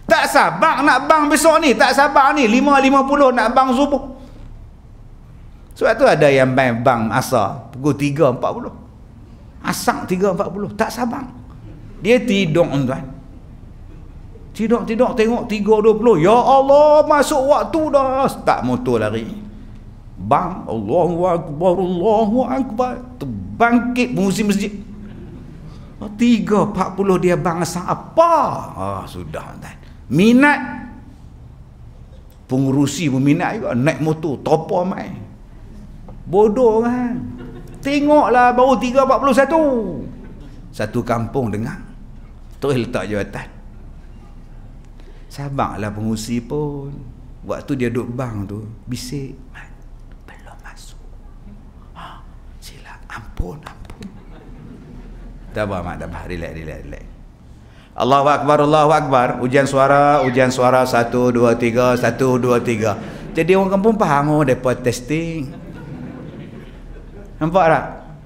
tak sabar nak bang besok ni tak sabar ni lima lima puluh nak bang subuh sebab tu ada yang bang, bang asar pukul tiga empat puluh tak sabar dia tidur tuan-tuan tidak-tidak tengok 3.20 Ya Allah masuk waktu dah tak motor lari Bang Allahu Akbar Allahu Akbar Terbangkit musim masjid 3.40 dia bangsa apa ah, Sudah Minat Pengurusi pun minat juga Naik motor topa main Bodoh kan Tengoklah baru 3.41 Satu kampung dengar Terus letak jawatan Sabang lah pengusi pun Waktu dia duduk bang tu Bisik Mat Belum masuk ha, Sila Ampun Ampun Tak apa Mat Tak apa Relax Relax Relax Allahu Akbar Allahu Akbar Ujian suara Ujian suara Satu Dua Tiga Satu Dua Tiga Jadi orang kampung paham Oh mereka testing Nampak tak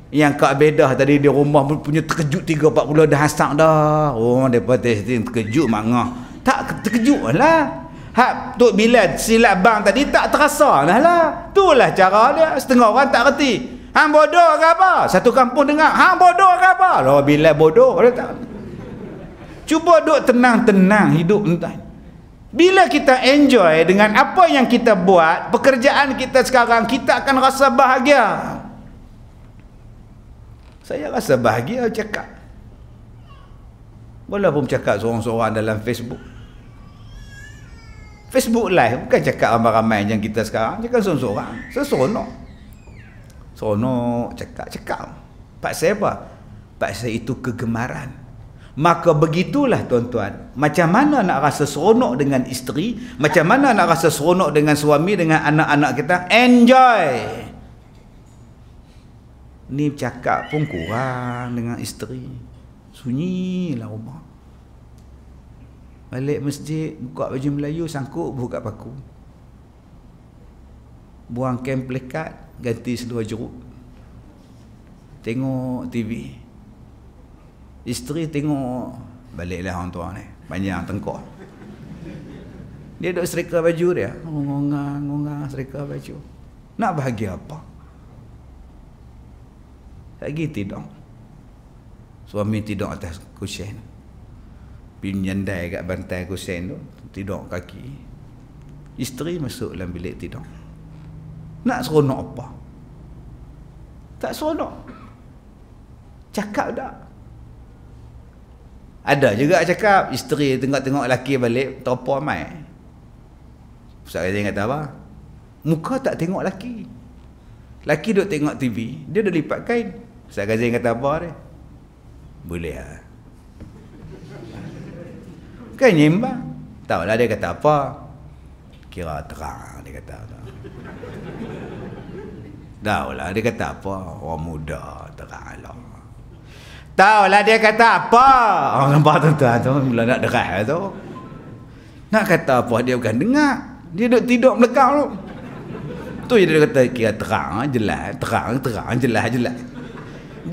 Yang kak bedah tadi Di rumah pun punya terkejut Tiga empat puluh Dah asak dah Oh mereka testing Terkejut Mak ngah tak terkejut lah Hak tu Bilal silap bang tadi tak terasa lah lah. Itulah cara dia. Setengah orang tak reti. Hang bodoh ke apa? Satu kampung dengar. Hang bodoh ke apa? Loh bila bodoh. tak. Cuba duduk tenang-tenang hidup entah. Bila kita enjoy dengan apa yang kita buat, pekerjaan kita sekarang, kita akan rasa bahagia. Saya rasa bahagia cakap. Walaupun cakap seorang-seorang dalam Facebook. Facebook live bukan cakap ramai-ramai macam kita sekarang cakap seorang-seorang seronok seronok cakap-cakap pak saya apa pak saya itu kegemaran maka begitulah tuan-tuan macam mana nak rasa seronok dengan isteri macam mana nak rasa seronok dengan suami dengan anak-anak kita enjoy ni cakap pun kurang dengan isteri sunyilah rumah Balik masjid Buka baju Melayu Sangkut buka paku Buang kem plekat Ganti seluar jeruk Tengok TV Isteri tengok Baliklah orang tua ni Panjang tengkor Dia duduk serika baju dia Ngongang Ngongang serika baju Nak bahagia apa Lagi tidur Suami tidur atas kusyen pergi nyandai kat bantai kusen tu tidur kaki isteri masuk dalam bilik tidur nak seronok apa tak seronok cakap tak ada juga cakap isteri tengok-tengok lelaki balik terpa mai Ustaz Razin kata apa muka tak tengok lelaki lelaki duk tengok TV dia dah lipat kain Ustaz Razin kata apa dia boleh lah Bukan nyembah. Tahu lah dia kata apa. Kira terang dia kata. Tahu lah dia kata apa. Orang muda terang lah. Tahu lah dia kata apa. Orang oh, nampak tu tuan tu. Mula nak derah tu. Nak kata apa dia bukan dengar. Dia duduk tidur melekau tu. Tu dia kata kira terang jelas. Terang, terang, jelas, jelas.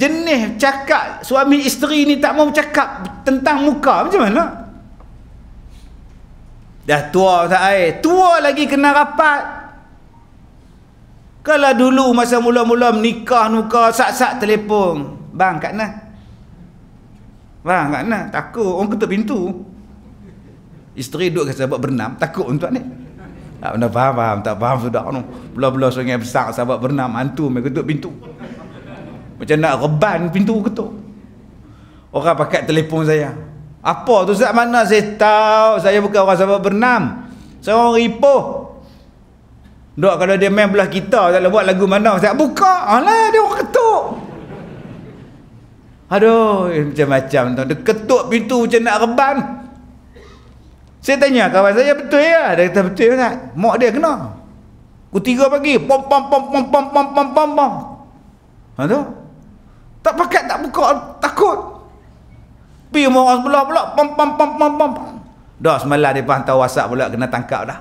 Jenis cakap suami isteri ni tak mau cakap tentang muka macam mana? Dah tua tak Ais. Tua lagi kena rapat. Kalau dulu masa mula-mula menikah nuka sak-sak telepon Bang kat nak? Bang kat nak? Takut orang ketuk pintu. Isteri duduk kat sahabat bernam. Takut orang tuan ni. Tak pernah faham, faham. Tak faham sudah. No. Bula-bula sungai besar sahabat bernam. Hantu main ketuk pintu. Macam nak reban pintu ketuk. Orang pakai telefon saya. Apa tu Ustaz mana saya tahu saya bukan orang sahabat bernam. Saya orang ripoh. Dok kalau dia main belah kita tak buat lagu mana Ustaz buka. Alah dia orang ketuk. Aduh macam-macam tu. Dia ketuk pintu macam nak reban. Saya tanya kawan saya betul ya? Dia kata betul ya Ustaz. Mak dia kena. Kutiga pagi pom pom pom pom pom pom pom pom. Ha tu. Tak pakai tak buka takut pi rumah orang sebelah pula pam pam pam pam pam dah semalam dia hantar whatsapp pula kena tangkap dah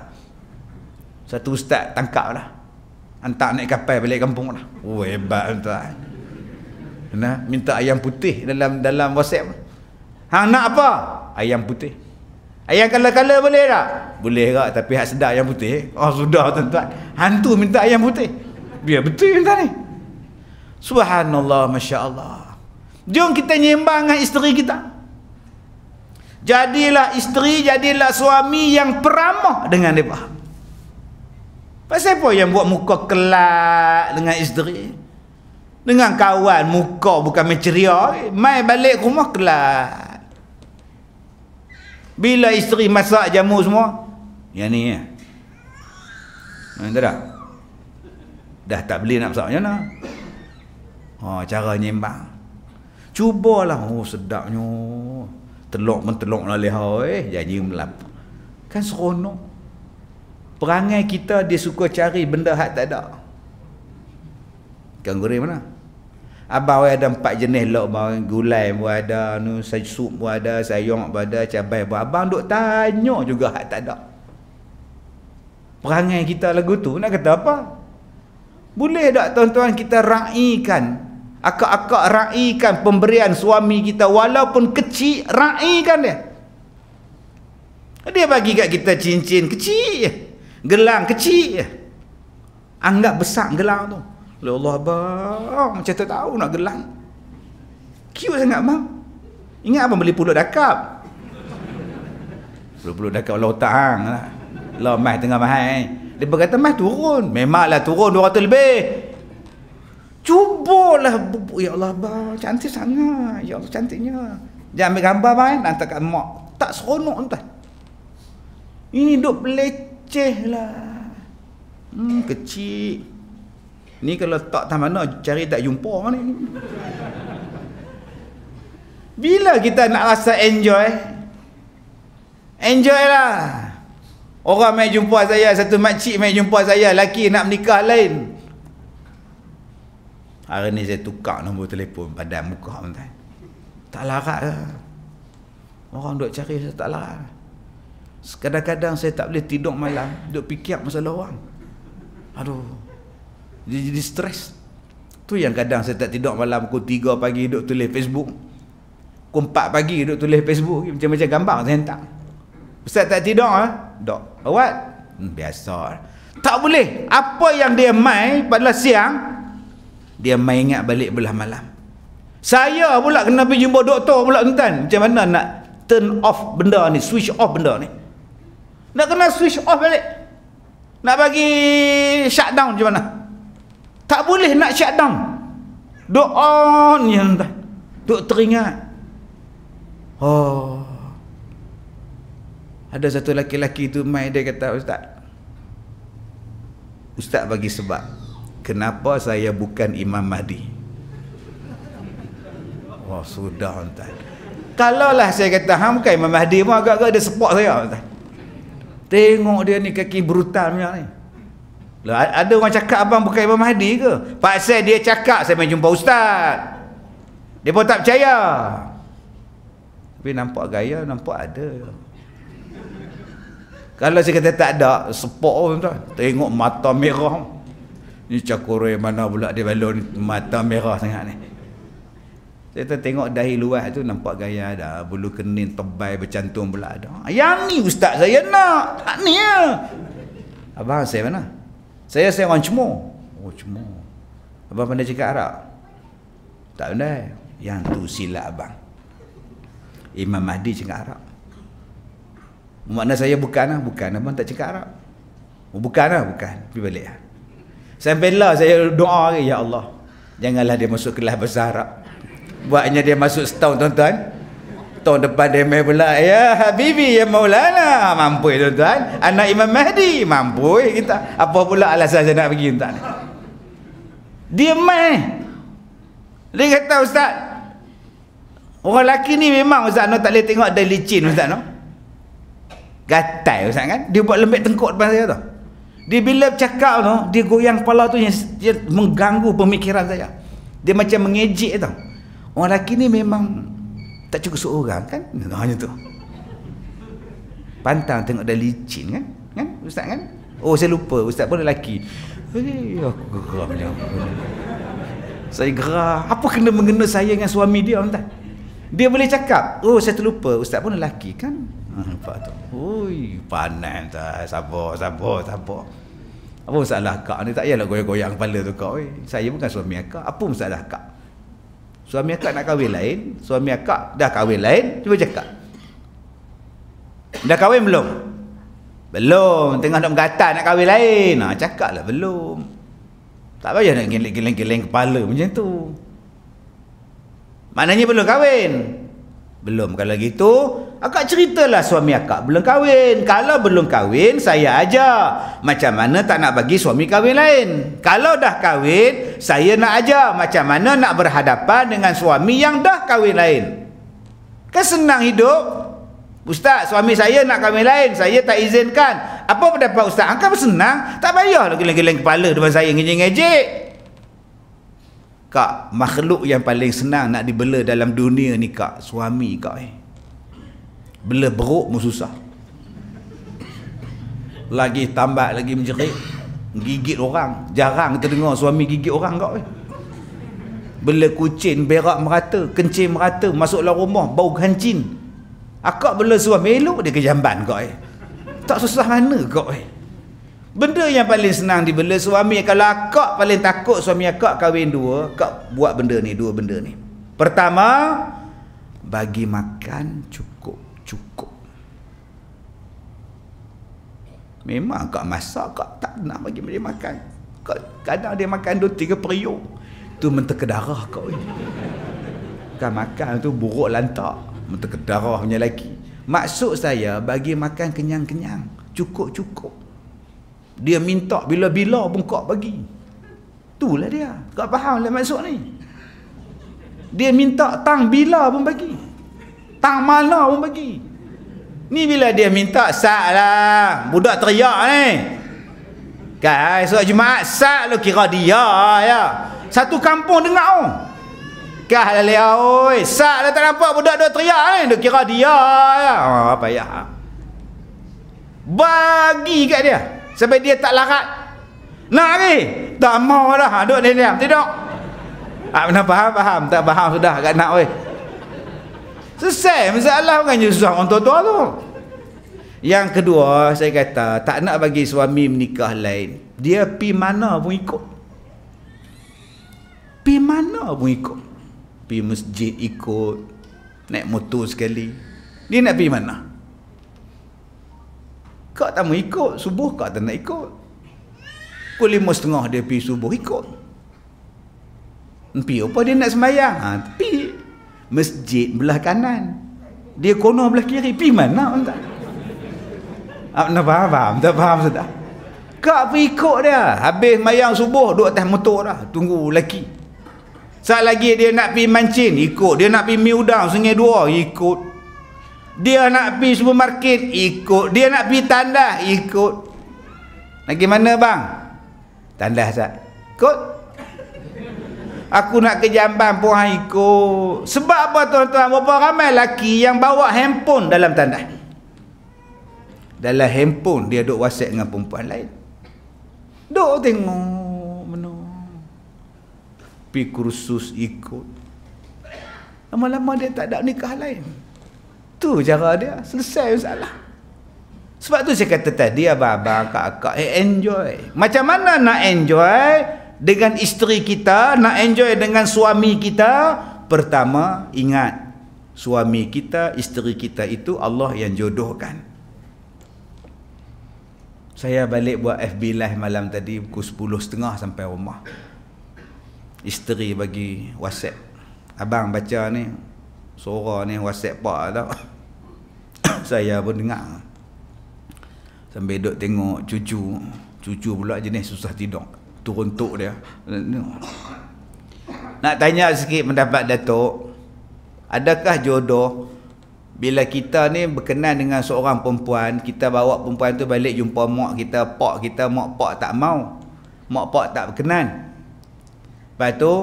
satu ustaz tangkap dah hantar naik kapal balik kampung dah oh hebat tuan kena minta ayam putih dalam dalam whatsapp hang nak apa ayam putih ayam kala-kala boleh tak boleh tak tapi hak sedar ayam putih oh sudah tuan-tuan hantu minta ayam putih biar betul minta ni subhanallah masya Allah Jom kita nyembang dengan isteri kita jadilah isteri jadilah suami yang peramah dengan dia pasal apa yang buat muka kelak dengan isteri dengan kawan muka bukan menceria mai balik rumah kelak bila isteri masak jamu semua yang ni ya. Entah ha, tak? Dah tak beli nak masak macam mana? Oh, cara nyimbang. Cubalah. Oh, sedapnya. Teluk pun teluk oleh eh. Janji melap. Kan seronok. Perangai kita dia suka cari benda hak tak ada. Ikan goreng mana? Abang ada empat jenis lok bawang Gulai pun ada. Nu, sup pun ada. Sayong pun ada. Cabai pun Abang duk tanya juga hak tak ada. Perangai kita lagu tu nak kata apa? Boleh tak tuan-tuan kita raikan Akak-akak raikan pemberian suami kita walaupun kecil, raikan dia. Dia bagi kat kita cincin kecil Gelang kecil Anggap besar gelang tu. Ya Allah abang, macam tak tahu nak gelang. Cute sangat bang. Ingat abang beli pulut dakap. Pulut-pulut dakap Allah lah. Lah mah tengah mahal. Eh. Dia berkata mah turun. Memanglah turun 200 lebih. Cubalah bubuk. Ya Allah, bang. Cantik sangat. Ya Allah, cantiknya. Dia ambil gambar, bang. Nak hantar kat mak. Tak seronok, tuan. Ini duk peleceh lah. Hmm, kecil. Ni kalau tak tahu mana, cari tak jumpa ni. Bila kita nak rasa enjoy? Enjoy lah. Orang main jumpa saya, satu makcik main jumpa saya, laki nak menikah lain. Hari ni saya tukar nombor telefon pada muka tuan. Tak larat ke? Lah. Orang duk cari saya tak larat. Lah. Kadang-kadang saya tak boleh tidur malam, duk fikir masalah orang. Aduh. Dia jadi stres. Tu yang kadang saya tak tidur malam Kau tiga pagi duk tulis Facebook. Pukul 4 pagi duk tulis Facebook macam-macam gambar saya hantar. Ustaz tak tidur ah? Ha? Dok. Buat? Hmm, biasa. Tak boleh. Apa yang dia main pada siang, dia main ingat balik belah malam saya pula kena pergi jumpa doktor pula tuan macam mana nak turn off benda ni switch off benda ni nak kena switch off balik nak bagi shutdown macam mana tak boleh nak shutdown Doa on ya tuan duk teringat oh ada satu lelaki-lelaki tu main dia kata ustaz ustaz bagi sebab kenapa saya bukan Imam Mahdi Wah sudah Ustaz kalau lah saya kata ham bukan Imam Mahdi pun agak-agak dia support saya Ustaz tengok dia ni kaki brutal macam ni Loh, ada orang cakap abang bukan Imam Mahdi ke pasal dia cakap saya main jumpa Ustaz dia pun tak percaya tapi nampak gaya nampak ada kalau saya kata tak ada support pun Ustaz tengok mata merah ni cakore mana pula dia balon mata merah sangat ni saya tengok dahi luas tu nampak gaya ada bulu kening tebal bercantum pula ada yang ni ustaz saya nak tak ni ya. abang saya mana saya saya orang cemo oh cemo abang pandai cakap Arab tak pandai yang tu silap abang Imam Mahdi cakap Arab Makna saya bukan lah, bukan. Abang tak cakap Arab. Bukan lah, bukan. Pergi balik lah. Sampailah saya doa lagi Ya Allah Janganlah dia masuk kelas bersarap Buatnya dia masuk setahun tuan-tuan Tahun depan dia main pula Ya Habibi ya Maulana Mampu ya tuan-tuan Anak Imam Mahdi Mampu ya kita Apa pula alasan saya nak pergi tuan-tuan Dia main Dia kata ustaz Orang lelaki ni memang ustaz no, Tak boleh tengok dia licin ustaz no. Gatai ustaz kan Dia buat lembek tengkuk depan saya tu dia bila cakap tu, dia goyang kepala tu yang dia mengganggu pemikiran saya. Dia macam mengejek tau. Orang lelaki ni memang tak cukup seorang kan? Hanya tu. Pantang tengok dah licin kan? Kan? Ustaz kan? Oh saya lupa, ustaz pun lelaki. Hei, eh, aku geram dia. Saya geram. Apa kena mengena saya dengan suami dia? Entah. Dia boleh cakap, oh saya terlupa, ustaz pun lelaki kan? Ah, nampak tu. Ui, panas tak. Sabar, sabar, sabar. Apa masalah kak ni tak payahlah goyang-goyang kepala tu Kau, weh. Saya bukan suami akak. Apa masalah kak? Suami akak nak kahwin lain, suami akak dah kahwin lain, cuba cakap. Dah kahwin belum? Belum, tengah nak menggatal nak kahwin lain. Ha, cakaplah belum. Tak payah nak geleng-geleng kepala macam tu. Maknanya belum kahwin. Belum kalau gitu, Akak ceritalah suami akak belum kahwin. Kalau belum kahwin, saya ajar. Macam mana tak nak bagi suami kahwin lain. Kalau dah kahwin, saya nak ajar. Macam mana nak berhadapan dengan suami yang dah kahwin lain. Kan senang hidup? Ustaz, suami saya nak kahwin lain. Saya tak izinkan. Apa pendapat Ustaz? Angka bersenang. Tak payah lagi geleng-geleng kepala depan saya ngejik-ngejik. Kak, makhluk yang paling senang nak dibela dalam dunia ni kak. Suami kak eh. Bila beruk pun susah Lagi tambat lagi menjerit Gigit orang Jarang kita dengar suami gigit orang kau eh. Bila kucing berak merata Kencing merata masuklah rumah Bau gancin Akak bila suami elok dia kejamban kau eh. Tak susah mana kau eh. Benda yang paling senang dibela suami Kalau akak paling takut suami akak kahwin dua Akak buat benda ni Dua benda ni Pertama Bagi makan cukup Memang kak masak kak tak nak bagi dia makan. Kak kadang dia makan dua tiga periuk. Tu menteka darah kau ni. Kan makan tu buruk lantak. Menteka darah punya lelaki. Maksud saya bagi makan kenyang-kenyang. Cukup-cukup. Dia minta bila-bila pun kau bagi. Itulah dia. Kau faham lah maksud ni. Dia minta tang bila pun bagi. Tang mana pun bagi. Ni bila dia minta sak lah. Budak teriak ni. Guys, surat Jumaat sak lo kira dia ya. Satu kampung dengar oh. Kah lah lea oi. Sak lah tak nampak budak dia teriak ni. Dia kira dia ya. Oh, apa ya. Bagi kat dia. Sampai dia tak larat. Nak ni? Tak mau lah. Duduk ni ni. Tidak. Ah, faham, faham. Tak faham sudah kat nak weh. Selesai masalah bukannya susah orang tua-tua tu. Yang kedua, saya kata tak nak bagi suami menikah lain. Dia pi mana pun ikut. Pi mana pun ikut. Pi masjid ikut. Naik motor sekali. Dia nak pi mana? Kak tak mau ikut. Subuh kak tak nak ikut. Pukul lima dia pi subuh ikut. Pi apa dia nak semayang? Ha, Pi masjid belah kanan dia kono belah kiri pi mana entah tak ah, nak faham faham tak faham sudah kak pergi ikut dia habis mayang subuh duduk atas motor dah tunggu laki. saat lagi dia nak pergi mancing ikut dia nak pergi mi udang sungai dua ikut dia nak pergi supermarket ikut dia nak pergi tandas ikut lagi mana bang tandas tak ikut aku nak ke jamban pun hang ikut. Sebab apa tuan-tuan? Berapa ramai lelaki yang bawa handphone dalam tandas? Dalam handphone dia duk WhatsApp dengan perempuan lain. Duk tengok mana. Pi kursus ikut. Lama-lama dia tak ada nikah lain. Tu cara dia. Selesai masalah. Sebab tu saya kata tadi abang-abang, kakak-kakak, eh, enjoy. Macam mana nak Enjoy dengan isteri kita, nak enjoy dengan suami kita, pertama ingat suami kita, isteri kita itu Allah yang jodohkan. Saya balik buat FB live malam tadi pukul 10.30 sampai rumah. Isteri bagi WhatsApp. Abang baca ni, suara ni WhatsApp pak tau. Saya pun dengar. Sambil duduk tengok cucu. Cucu pula jenis susah tidur turun tok dia. Nak tanya sikit pendapat Datuk. Adakah jodoh bila kita ni berkenan dengan seorang perempuan, kita bawa perempuan tu balik jumpa mak kita, pak kita, mak pak tak mau. Mak pak tak berkenan. Lepas tu,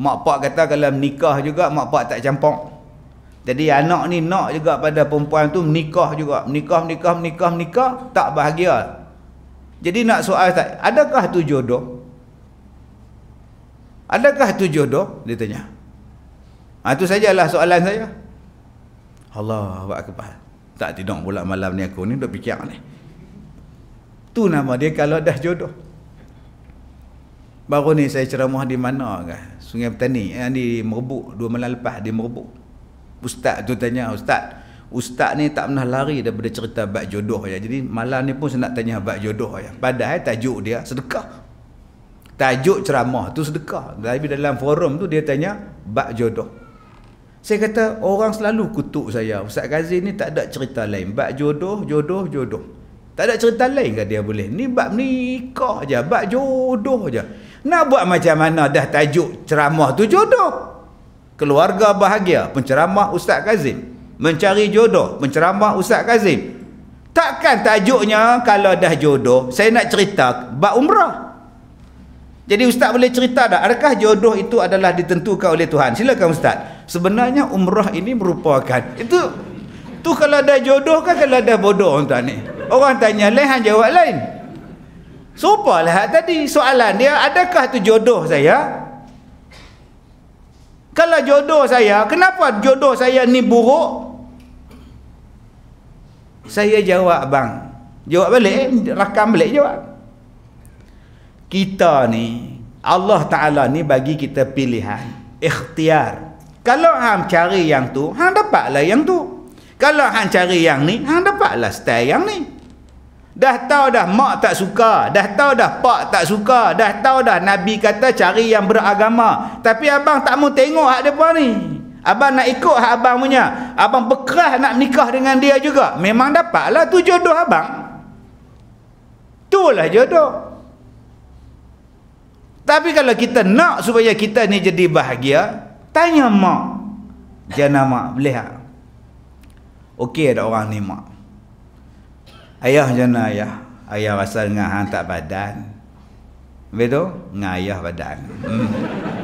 mak pak kata kalau menikah juga, mak pak tak campur. Jadi anak ni nak juga pada perempuan tu menikah juga. Menikah, menikah, menikah, menikah, tak bahagia. Jadi nak soal tak? Adakah tu jodoh? Adakah tu jodoh? Dia tanya. Ha, tu sajalah soalan saya. Allah buat aku Tak tidur pula malam ni aku ni duk fikir ni. Tu nama dia kalau dah jodoh. Baru ni saya ceramah di mana kan? Sungai Petani. eh, di Merbuk. Dua malam lepas di Merbuk. Ustaz tu tanya. Ustaz, Ustaz ni tak pernah lari daripada cerita bab jodoh ya. Jadi malam ni pun saya nak tanya bab jodoh ya. Padahal tajuk dia sedekah. Tajuk ceramah tu sedekah. Tapi dalam forum tu dia tanya bab jodoh. Saya kata orang selalu kutuk saya. Ustaz Ghazi ni tak ada cerita lain. Bab jodoh, jodoh, jodoh. Tak ada cerita lain ke dia boleh? Ni bab nikah aja Bab jodoh aja Nak buat macam mana dah tajuk ceramah tu jodoh. Keluarga bahagia. Penceramah Ustaz Kazim mencari jodoh menceramah Ustaz Kazim takkan tajuknya kalau dah jodoh saya nak cerita bab umrah jadi Ustaz boleh cerita tak adakah jodoh itu adalah ditentukan oleh Tuhan silakan Ustaz sebenarnya umrah ini merupakan itu tu kalau dah jodoh kan kalau dah bodoh orang tanya orang tanya lain han jawab lain Supalah tadi soalan dia adakah tu jodoh saya? Kalau jodoh saya, kenapa jodoh saya ni buruk? saya jawab bang jawab balik eh, rakam balik jawab kita ni Allah Ta'ala ni bagi kita pilihan ikhtiar kalau ham cari yang tu hang dapatlah yang tu kalau ham cari yang ni hang dapatlah style yang ni dah tahu dah mak tak suka dah tahu dah pak tak suka dah tahu dah Nabi kata cari yang beragama tapi abang tak mau tengok hak depan ni Abang nak ikut hak abang punya. Abang berkerah nak nikah dengan dia juga. Memang dapatlah tu jodoh abang. Itulah jodoh. Tapi kalau kita nak supaya kita ni jadi bahagia, tanya mak. Jana mak, boleh tak? Okey ada orang ni mak. Ayah jana ayah. Ayah rasa dengan hang tak badan. Betul? Dengan ayah badan. Hmm.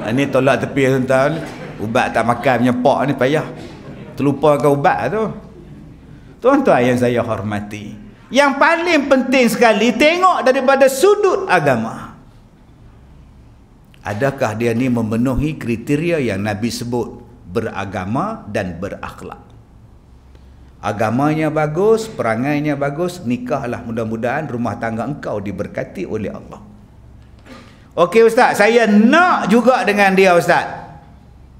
Ini tolak tepi tuan-tuan ubat tak makan punya pak ni payah terlupakan ubat tu tuan-tuan yang saya hormati yang paling penting sekali tengok daripada sudut agama adakah dia ni memenuhi kriteria yang Nabi sebut beragama dan berakhlak agamanya bagus perangainya bagus nikahlah mudah-mudahan rumah tangga engkau diberkati oleh Allah Okey Ustaz, saya nak juga dengan dia Ustaz.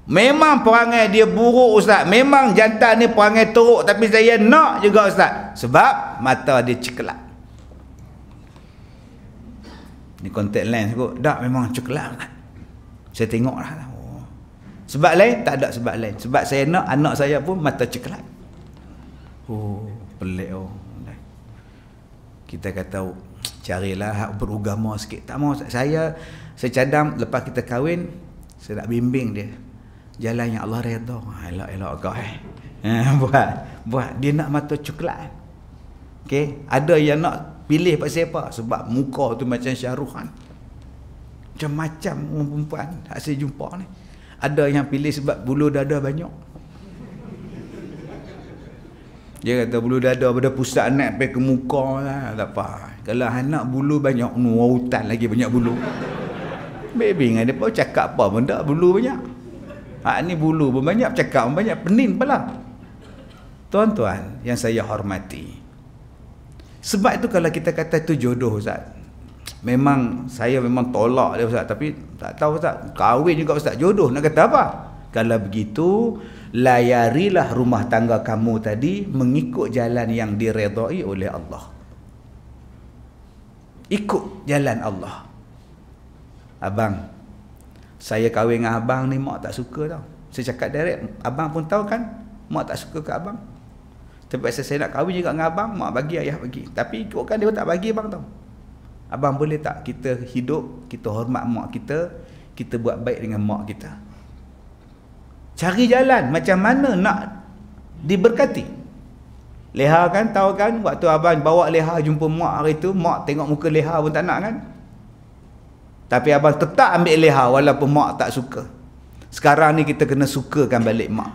Memang perangai dia buruk ustaz. Memang jantan ni perangai teruk tapi saya nak juga ustaz. Sebab mata dia ceklat. Ni contact lens kot. Dak memang ceklat. Kan? Saya lah, Oh. Sebab lain tak ada sebab lain. Sebab saya nak anak saya pun mata ceklat. Oh, pelik oh. Kita kata carilah hak berugama sikit. Tak mau saya secadam lepas kita kahwin saya nak bimbing dia jalan yang Allah redha. Ha ah, elok elok kau eh. eh buat buat dia nak mata coklat. Eh. Okey, ada yang nak pilih pasal apa? Sebab muka tu macam Syahrukh Khan. Macam-macam perempuan tak saya jumpa ni. Ada yang pilih sebab bulu dada banyak. Dia kata bulu dada pada pusat nak pergi ke muka lah. Tak apa. Kalau anak bulu banyak, nuwa hutan lagi banyak bulu. Baby dengan dia pun cakap apa benda bulu banyak. Hak ni bulu banyak bercakap banyak penin, pula. Tuan-tuan yang saya hormati. Sebab itu kalau kita kata itu jodoh Ustaz. Memang saya memang tolak dia Ustaz tapi tak tahu Ustaz kahwin juga Ustaz jodoh nak kata apa? Kalau begitu layarilah rumah tangga kamu tadi mengikut jalan yang diredai oleh Allah. Ikut jalan Allah. Abang, saya kahwin dengan abang ni mak tak suka tau saya cakap direct abang pun tahu kan mak tak suka ke abang terpaksa saya nak kahwin juga dengan abang mak bagi ayah bagi tapi kan dia tak bagi abang tau abang boleh tak kita hidup kita hormat mak kita kita buat baik dengan mak kita cari jalan macam mana nak diberkati leha kan tahu kan waktu abang bawa leha jumpa mak hari tu mak tengok muka leha pun tak nak kan tapi abang tetap ambil leha walaupun mak tak suka. Sekarang ni kita kena sukakan balik mak.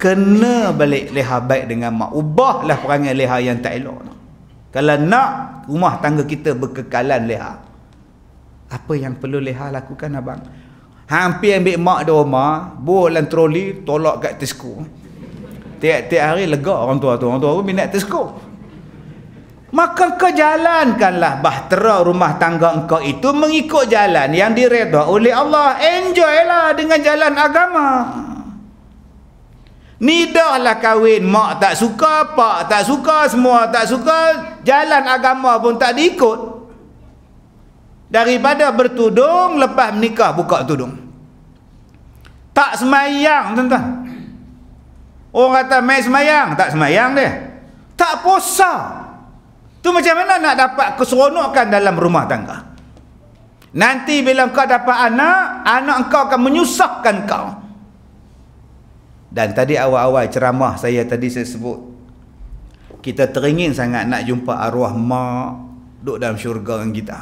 Kena balik leha baik dengan mak. Ubahlah perangai leha yang tak elok. Kalau nak rumah tangga kita berkekalan leha. Apa yang perlu leha lakukan abang? Hampir ambil mak di rumah, bolan troli tolak kat Tesco. Tiap-tiap hari lega orang tua tu. Orang tua pun minat Tesco. Maka kejalankanlah bahtera rumah tangga engkau itu mengikut jalan yang direda oleh Allah. Enjoylah dengan jalan agama. Nidahlah kahwin. Mak tak suka, pak tak suka, semua tak suka. Jalan agama pun tak diikut. Daripada bertudung, lepas menikah buka tudung. Tak semayang tuan-tuan. Orang kata main semayang, tak semayang dia. Tak posa Tu macam mana nak dapat keseronokan dalam rumah tangga? Nanti bila kau dapat anak, anak kau akan menyusahkan kau. Dan tadi awal-awal ceramah saya tadi saya sebut. Kita teringin sangat nak jumpa arwah mak duduk dalam syurga dengan kita.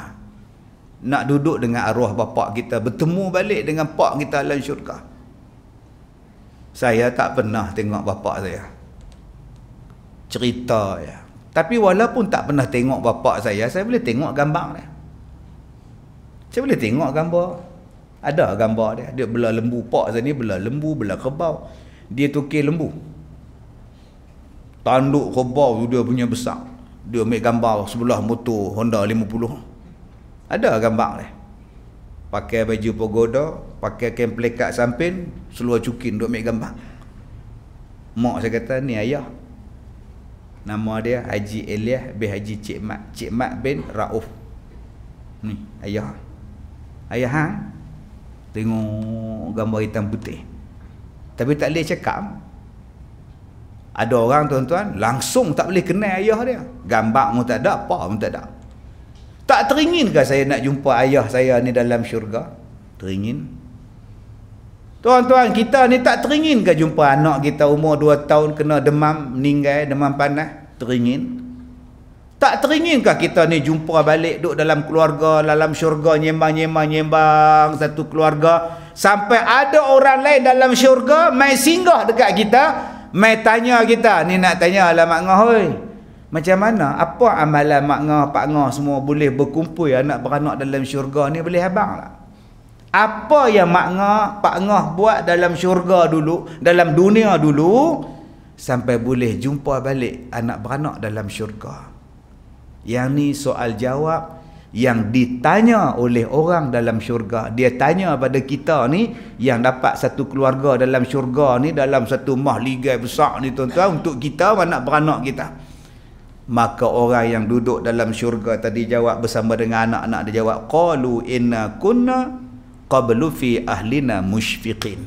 Nak duduk dengan arwah bapak kita, bertemu balik dengan pak kita dalam syurga. Saya tak pernah tengok bapak saya. Cerita ya. Tapi walaupun tak pernah tengok bapak saya, saya boleh tengok gambar dia. Saya boleh tengok gambar. Ada gambar dia. Dia belah lembu pak saya ni, belah lembu, belah kebau. Dia tukir lembu. Tanduk kebau tu dia punya besar. Dia ambil gambar sebelah motor Honda 50. Ada gambar dia. Pakai baju pagoda, pakai kain pelekat samping, seluar cukin duk ambil gambar. Mak saya kata, ni ayah. Nama dia Haji Elias bin Haji Cik Mat. Cik Mat bin Rauf. Ni, ayah. Ayah ha? Tengok gambar hitam putih. Tapi tak boleh cakap. Ada orang tuan-tuan langsung tak boleh kenal ayah dia. Gambar pun tak ada, apa pun tak ada. Tak teringinkah saya nak jumpa ayah saya ni dalam syurga? Teringin. Tuan-tuan, kita ni tak teringin ke jumpa anak kita umur 2 tahun kena demam, meninggal, eh, demam panas? Teringin. Tak teringin ke kita ni jumpa balik duduk dalam keluarga, dalam syurga, nyembang-nyembang-nyembang satu keluarga. Sampai ada orang lain dalam syurga, main singgah dekat kita, main tanya kita. Ni nak tanya lah Mak Ngah, oi. Macam mana? Apa amalan Mak Ngah, Pak Ngah semua boleh berkumpul anak-beranak dalam syurga ni boleh habang Lah? apa yang mak ngah, Pak Ngah buat dalam syurga dulu, dalam dunia dulu, sampai boleh jumpa balik anak beranak dalam syurga. Yang ni soal jawab yang ditanya oleh orang dalam syurga. Dia tanya pada kita ni yang dapat satu keluarga dalam syurga ni dalam satu mahligai besar ni tuan-tuan untuk kita anak beranak kita. Maka orang yang duduk dalam syurga tadi jawab bersama dengan anak-anak dia jawab qalu inna kunna qablu fi ahlina mushfiqin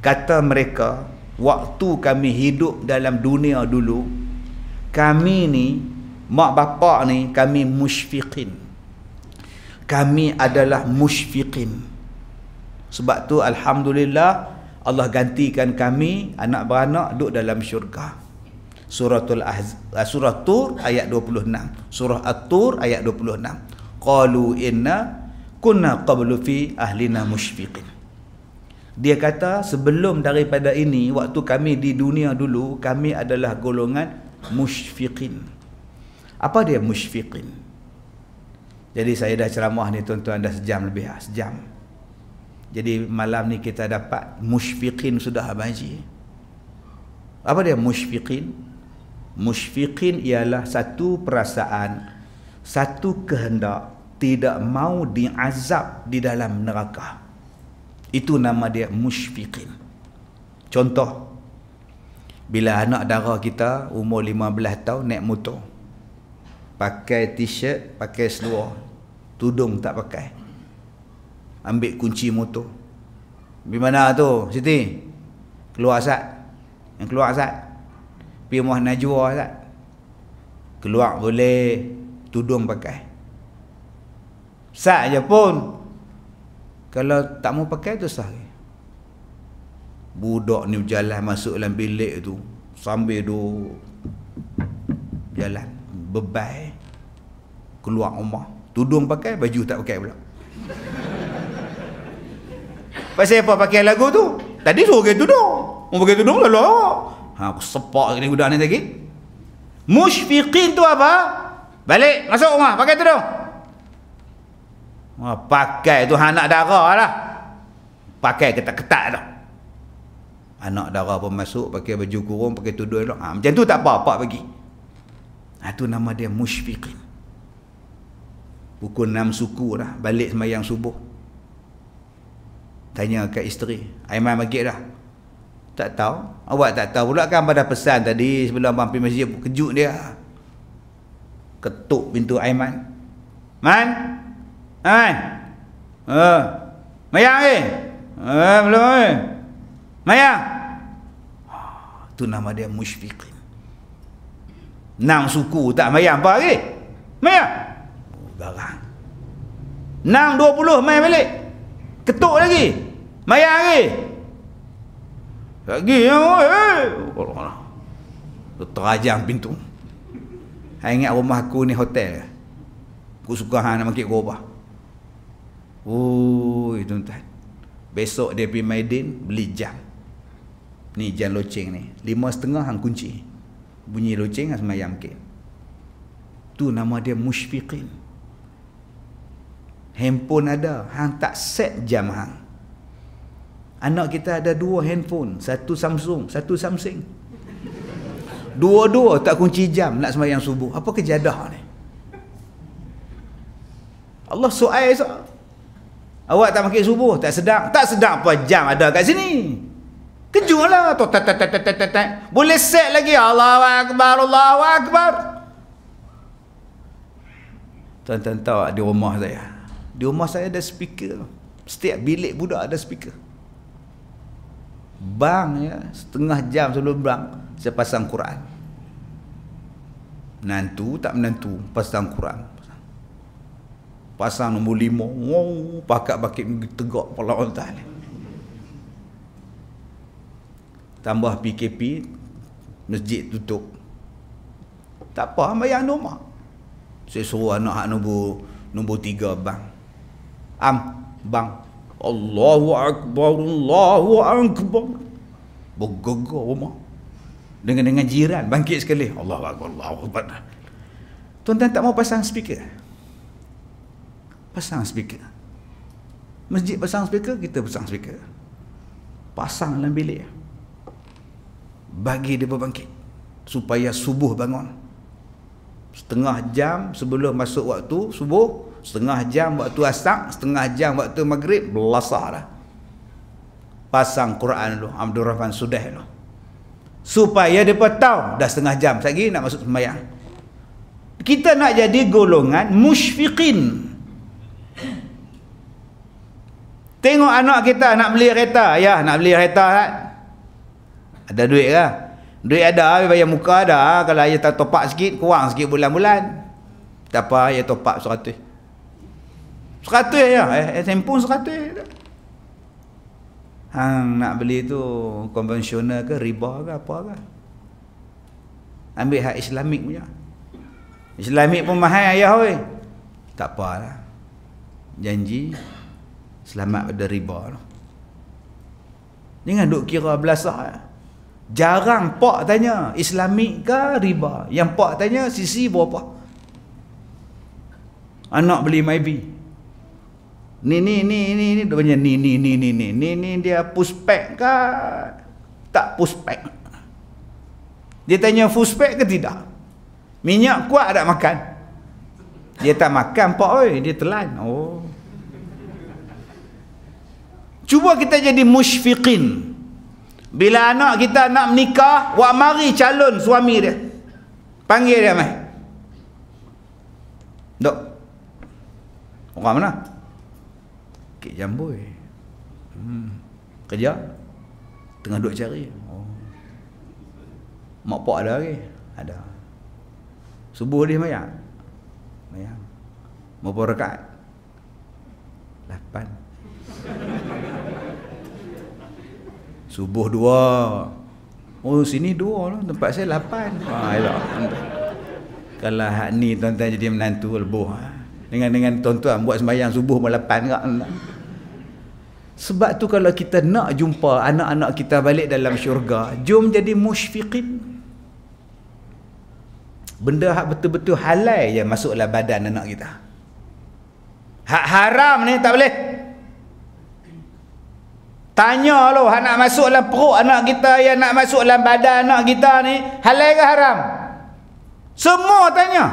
kata mereka waktu kami hidup dalam dunia dulu kami ni mak bapak ni kami musyfiqin kami adalah musyfiqin sebab tu alhamdulillah Allah gantikan kami anak beranak duduk dalam syurga suratul ahz eh, surah tur ayat 26 surah at-tur ayat 26 qalu inna kunna qablu fi ahlina mushfiqin dia kata sebelum daripada ini waktu kami di dunia dulu kami adalah golongan musyfiqin apa dia musyfiqin jadi saya dah ceramah ni tuan-tuan dah sejam lebih lah, sejam jadi malam ni kita dapat musyfiqin sudah abaji apa dia musyfiqin musyfiqin ialah satu perasaan satu kehendak tidak mau diazab di dalam neraka. Itu nama dia musyfiqin. Contoh, bila anak dara kita umur 15 tahun naik motor, pakai t-shirt, pakai seluar, tudung tak pakai. Ambil kunci motor. Di mana tu, Siti? Keluar sat. Yang keluar sat. Pergi rumah Najwa sat. Keluar boleh, tudung pakai sah je pun kalau tak mau pakai tu sah budak ni berjalan masuk dalam bilik tu sambil duduk jalan bebay keluar rumah tudung pakai baju tak pakai pula pasal apa pakai lagu tu tadi suruh pakai tudung mau pakai tudung lah lah ha, aku sepak ni budak ni tadi musyfiqin tu apa balik masuk rumah pakai tudung Ha, pakai tu anak darah lah. Pakai ketat-ketat lah Anak darah pun masuk, pakai baju kurung, pakai tudung lah Ha, macam tu tak apa, apa pergi. Ha, tu nama dia musyfiqin. Pukul 6 suku lah, balik semayang subuh. Tanya kat isteri, Aiman bagi dah. Tak tahu. Awak tak tahu pula kan pada pesan tadi sebelum abang pergi masjid, kejut dia. Ketuk pintu Aiman. Man, Hai. Ha. Maya eh. Eh belum eh. Maya. Tu nama dia musyfiqin. Nang suku tak maya apa lagi. Maya. Barang. Oh, Nang dua puluh main balik. Ketuk lagi. Maya lagi. Lagi. Eh. Terajang pintu. Saya ingat rumah aku ni hotel. Aku suka hang nak makin gerobah. Oh, itu tuan Besok dia pergi Maidin, beli jam. Ni jam loceng ni. Lima setengah hang kunci. Bunyi loceng hang lah semayang ke. Tu nama dia musyfiqin. Handphone ada, hang tak set jam hang. Anak kita ada dua handphone, satu Samsung, satu Samsung. Dua-dua tak kunci jam nak semayang subuh. Apa kejadah ni? Allah soal soal. Awak tak makan subuh, tak sedap. Tak sedap apa jam ada kat sini. Kejulah. Tot, tot, tot, tot, tot, tot, tot. Boleh set lagi. Allahu Akbar, Allahu Akbar. Tuan-tuan tahu di rumah saya. Di rumah saya ada speaker. Setiap bilik budak ada speaker. Bang ya, setengah jam sebelum bang, saya pasang Quran. Nantu tak menantu, pasang Quran pasang nombor lima wow, pakat bakit tegak pula orang ta'ala tambah PKP masjid tutup tak apa bayar nombor saya suruh anak hak nombor nombor tiga bang am bang Allahu Akbar Allahu Akbar bergegar rumah dengan dengan jiran bangkit sekali Allahu Akbar Allahu Akbar tuan-tuan tak mau pasang speaker pasang speaker masjid pasang speaker kita pasang speaker pasang dalam bilik bagi dia berbangkit supaya subuh bangun setengah jam sebelum masuk waktu subuh setengah jam waktu asak setengah jam waktu maghrib belasah dah pasang Quran dulu Abdul Rahman sudah dulu supaya dia tahu dah setengah jam lagi nak masuk sembahyang kita nak jadi golongan musyfiqin Tengok anak kita nak beli kereta. Ya, nak beli kereta. Kan? Ada duit lah. Duit ada, dia bayar muka ada. Kalau ayah tak topak sikit, kurang sikit bulan-bulan. Tak apa, ayah topak seratus. Seratus ya. ya. Eh, sempur seratus. Hang nak beli tu konvensional ke riba ke apa ke. Ambil hak islamik punya. Islamik pun mahal ayah oi. Tak apalah. Janji selamat pada riba tu. Jangan duk kira belasah. Eh. Jarang pak tanya, islami ke riba? Yang pak tanya, sisi berapa? Anak beli maybe. Ni ni ni ni ni dia punya ni ni ni ni ni ni ni dia push pack ke tak push pack. Dia tanya push pack ke tidak? Minyak kuat tak makan? Dia tak makan pak oi, dia telan. Oh. Cuba kita jadi musyfiqin. Bila anak kita nak menikah, buat mari calon suami dia. Panggil dia mai. Dok. Orang mana? Kek jamboi. Hmm. Kerja. Tengah duk cari. Oh. Mak pak ada lagi. Ada. Subuh dia mayang. Mayang. Mau berkat. Lapan. Subuh dua Oh sini dua lah Tempat saya lapan ah, elok. Kalau hak ni tuan-tuan jadi menantu Lebuh ah. Dengan dengan tuan-tuan buat sembahyang subuh pun lapan kak. Sebab tu kalau kita nak jumpa Anak-anak kita balik dalam syurga Jom jadi musyfiqin Benda hak betul-betul halal yang masuklah badan anak kita. Hak haram ni tak boleh. Tanya lo hak nak masuk dalam perut anak kita yang nak masuk dalam badan anak kita ni halal ke haram? Semua tanya.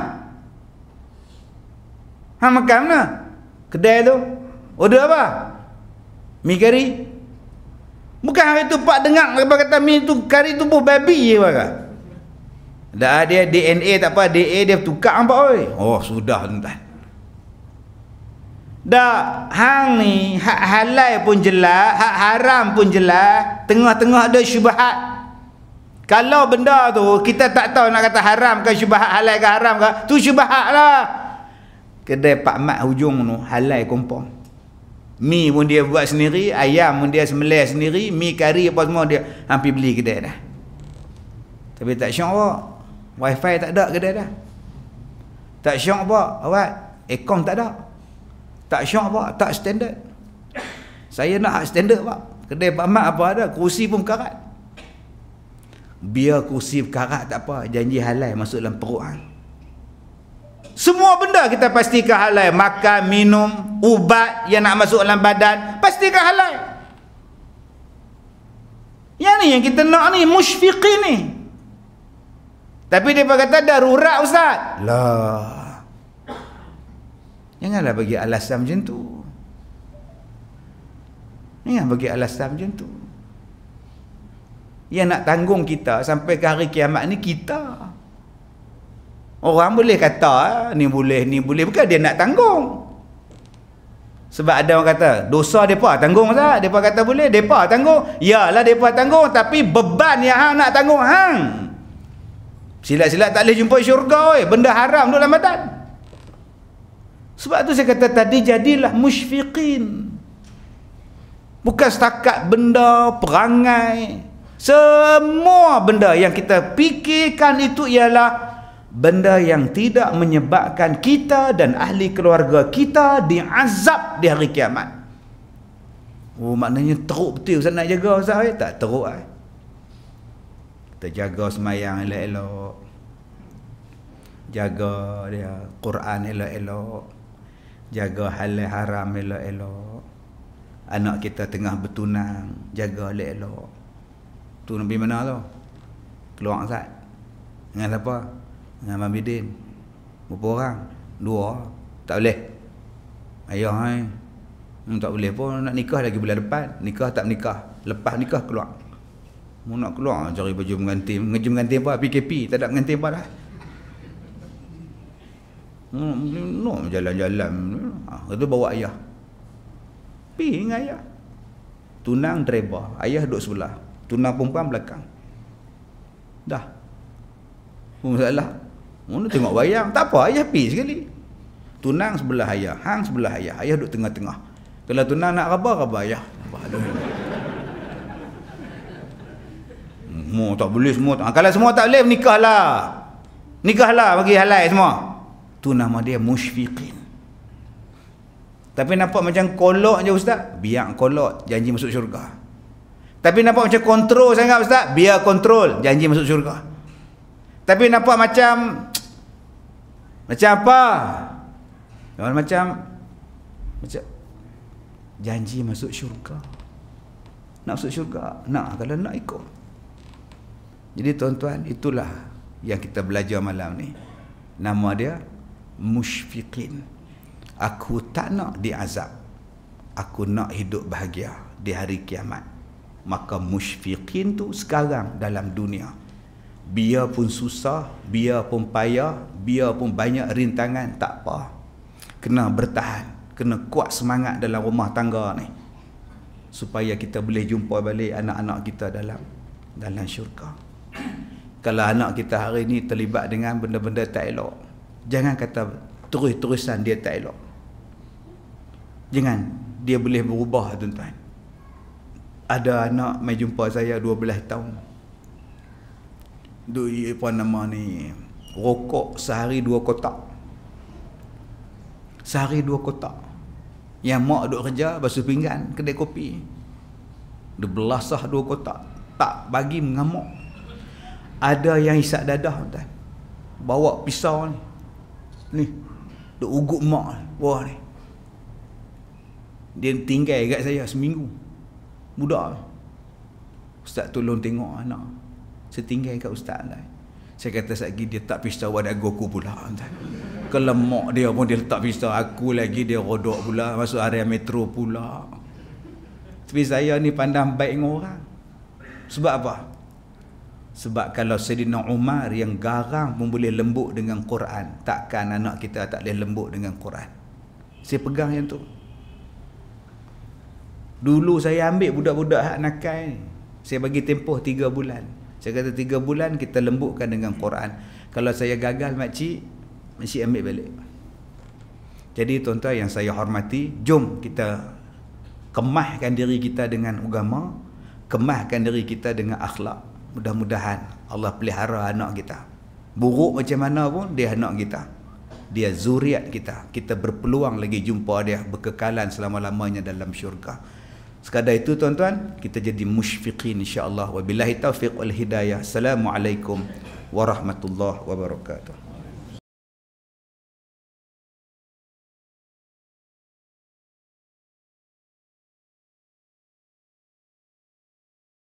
Ha makan mana? Kedai tu. Order apa? Mi kari. Bukan hari tu pak dengar apa kata mi tu kari tu buh babi je apa Dah ada DNA tak apa, DNA dia tukar apa oi. Oh sudah tuan. Dak hang ni hak halal pun jelas, hak haram pun jelas, tengah-tengah ada syubhat. Kalau benda tu kita tak tahu nak kata haram ke syubhat halal ke haram ke, tu syubhat lah. Kedai Pak Mat hujung tu halal kumpul. Mi pun dia buat sendiri, ayam pun dia sembelih sendiri, mi kari apa semua dia hampir beli kedai dah. Tapi tak syok apa. Wifi tak ada kedai dah. Tak syok apa. Awak, ekon tak ada. Tak syok pak, tak standard. Saya nak hak standard pak. Kedai Pak Mat apa ada, kerusi pun karat. Biar kerusi karat tak apa, janji halal masuk dalam perut hang. Semua benda kita pastikan halal, makan, minum, ubat yang nak masuk dalam badan, pastikan halal. Yang ni yang kita nak ni, musyfiqin ni. Tapi dia berkata darurat ustaz. Lah. Janganlah bagi alasan macam tu. Jangan bagi alasan macam tu. Yang nak tanggung kita sampai ke hari kiamat ni kita. Orang boleh kata ah, ni boleh ni boleh bukan dia nak tanggung. Sebab ada orang kata dosa depa tanggung tak? Depa kata boleh, depa tanggung. Iyalah depa tanggung tapi beban yang hang nak tanggung hang. Silat-silat tak boleh jumpa syurga weh, benda haram duk dalam badan. Sebab tu saya kata tadi jadilah musyfiqin. Bukan setakat benda perangai. Semua benda yang kita fikirkan itu ialah benda yang tidak menyebabkan kita dan ahli keluarga kita diazab di hari kiamat. Oh maknanya teruk betul Ustaz nak jaga Ustaz eh? Tak teruk eh? Kita jaga semayang elok-elok Jaga dia Quran elok-elok jaga halal haram elok-elok anak kita tengah bertunang jaga elok-elok tu Nabi mana tu keluar sat dengan siapa dengan Mami Din berapa orang dua tak boleh ayah hai hmm, tak boleh pun nak nikah lagi bulan depan nikah tak nikah lepas nikah keluar mau nak keluar cari baju mengganti mengganti apa PKP tak ada mengganti apa dah no jalan-jalan ha, ah, kata bawa ayah pi dengan ayah tunang treba ayah duduk sebelah tunang perempuan belakang dah pun masalah mana tengok bayang tak apa ayah pi sekali tunang sebelah ayah hang sebelah ayah ayah duduk tengah-tengah kalau tunang nak rabah rabah ayah semua tak boleh semua ah, kalau semua tak boleh nikahlah nikahlah bagi halal semua tu nama dia musyfiqin tapi nampak macam kolok je ustaz biar kolok janji masuk syurga tapi nampak macam kontrol sangat ustaz biar kontrol janji masuk syurga tapi nampak macam macam apa macam macam janji masuk syurga nak masuk syurga nak kalau nak ikut jadi tuan-tuan itulah yang kita belajar malam ni nama dia musyfiqin aku tak nak diazab aku nak hidup bahagia di hari kiamat maka musyfiqin tu sekarang dalam dunia biar pun susah biar pun payah biar pun banyak rintangan tak apa kena bertahan kena kuat semangat dalam rumah tangga ni supaya kita boleh jumpa balik anak-anak kita dalam dalam syurga kalau anak kita hari ni terlibat dengan benda-benda tak elok Jangan kata terus-terusan dia tak elok. Jangan. Dia boleh berubah tuan-tuan. Ada anak mai jumpa saya 12 tahun. Dia pun nama ni. Rokok sehari dua kotak. Sehari dua kotak. Yang mak duk kerja basuh pinggan kedai kopi. Dia belasah dua kotak. Tak bagi mengamuk. Ada yang isap dadah tuan-tuan. Bawa pisau ni ni duk ugut mak bawah ni dia tinggal kat saya seminggu budak ustaz tolong tengok anak saya tinggal kat ustaz lah saya kata sekejap dia tak pisau ada goku pula entah. dia pun dia tak pisau aku lagi dia rodok pula masuk area metro pula tapi saya ni pandang baik dengan orang sebab apa? Sebab kalau Sayyidina Umar yang garang pun boleh lembut dengan Quran. Takkan anak kita tak boleh lembut dengan Quran. Saya pegang yang tu. Dulu saya ambil budak-budak hak nakal ni. Saya bagi tempoh tiga bulan. Saya kata tiga bulan kita lembutkan dengan Quran. Kalau saya gagal makcik, makcik ambil balik. Jadi tuan-tuan yang saya hormati, jom kita kemahkan diri kita dengan agama, kemahkan diri kita dengan akhlak mudah-mudahan Allah pelihara anak kita. Buruk macam mana pun dia anak kita. Dia zuriat kita. Kita berpeluang lagi jumpa dia berkekalan selama-lamanya dalam syurga. Sekadar itu tuan-tuan, kita jadi musyfiqin insya-Allah. Wabillahi taufiq wal hidayah. Assalamualaikum warahmatullahi wabarakatuh.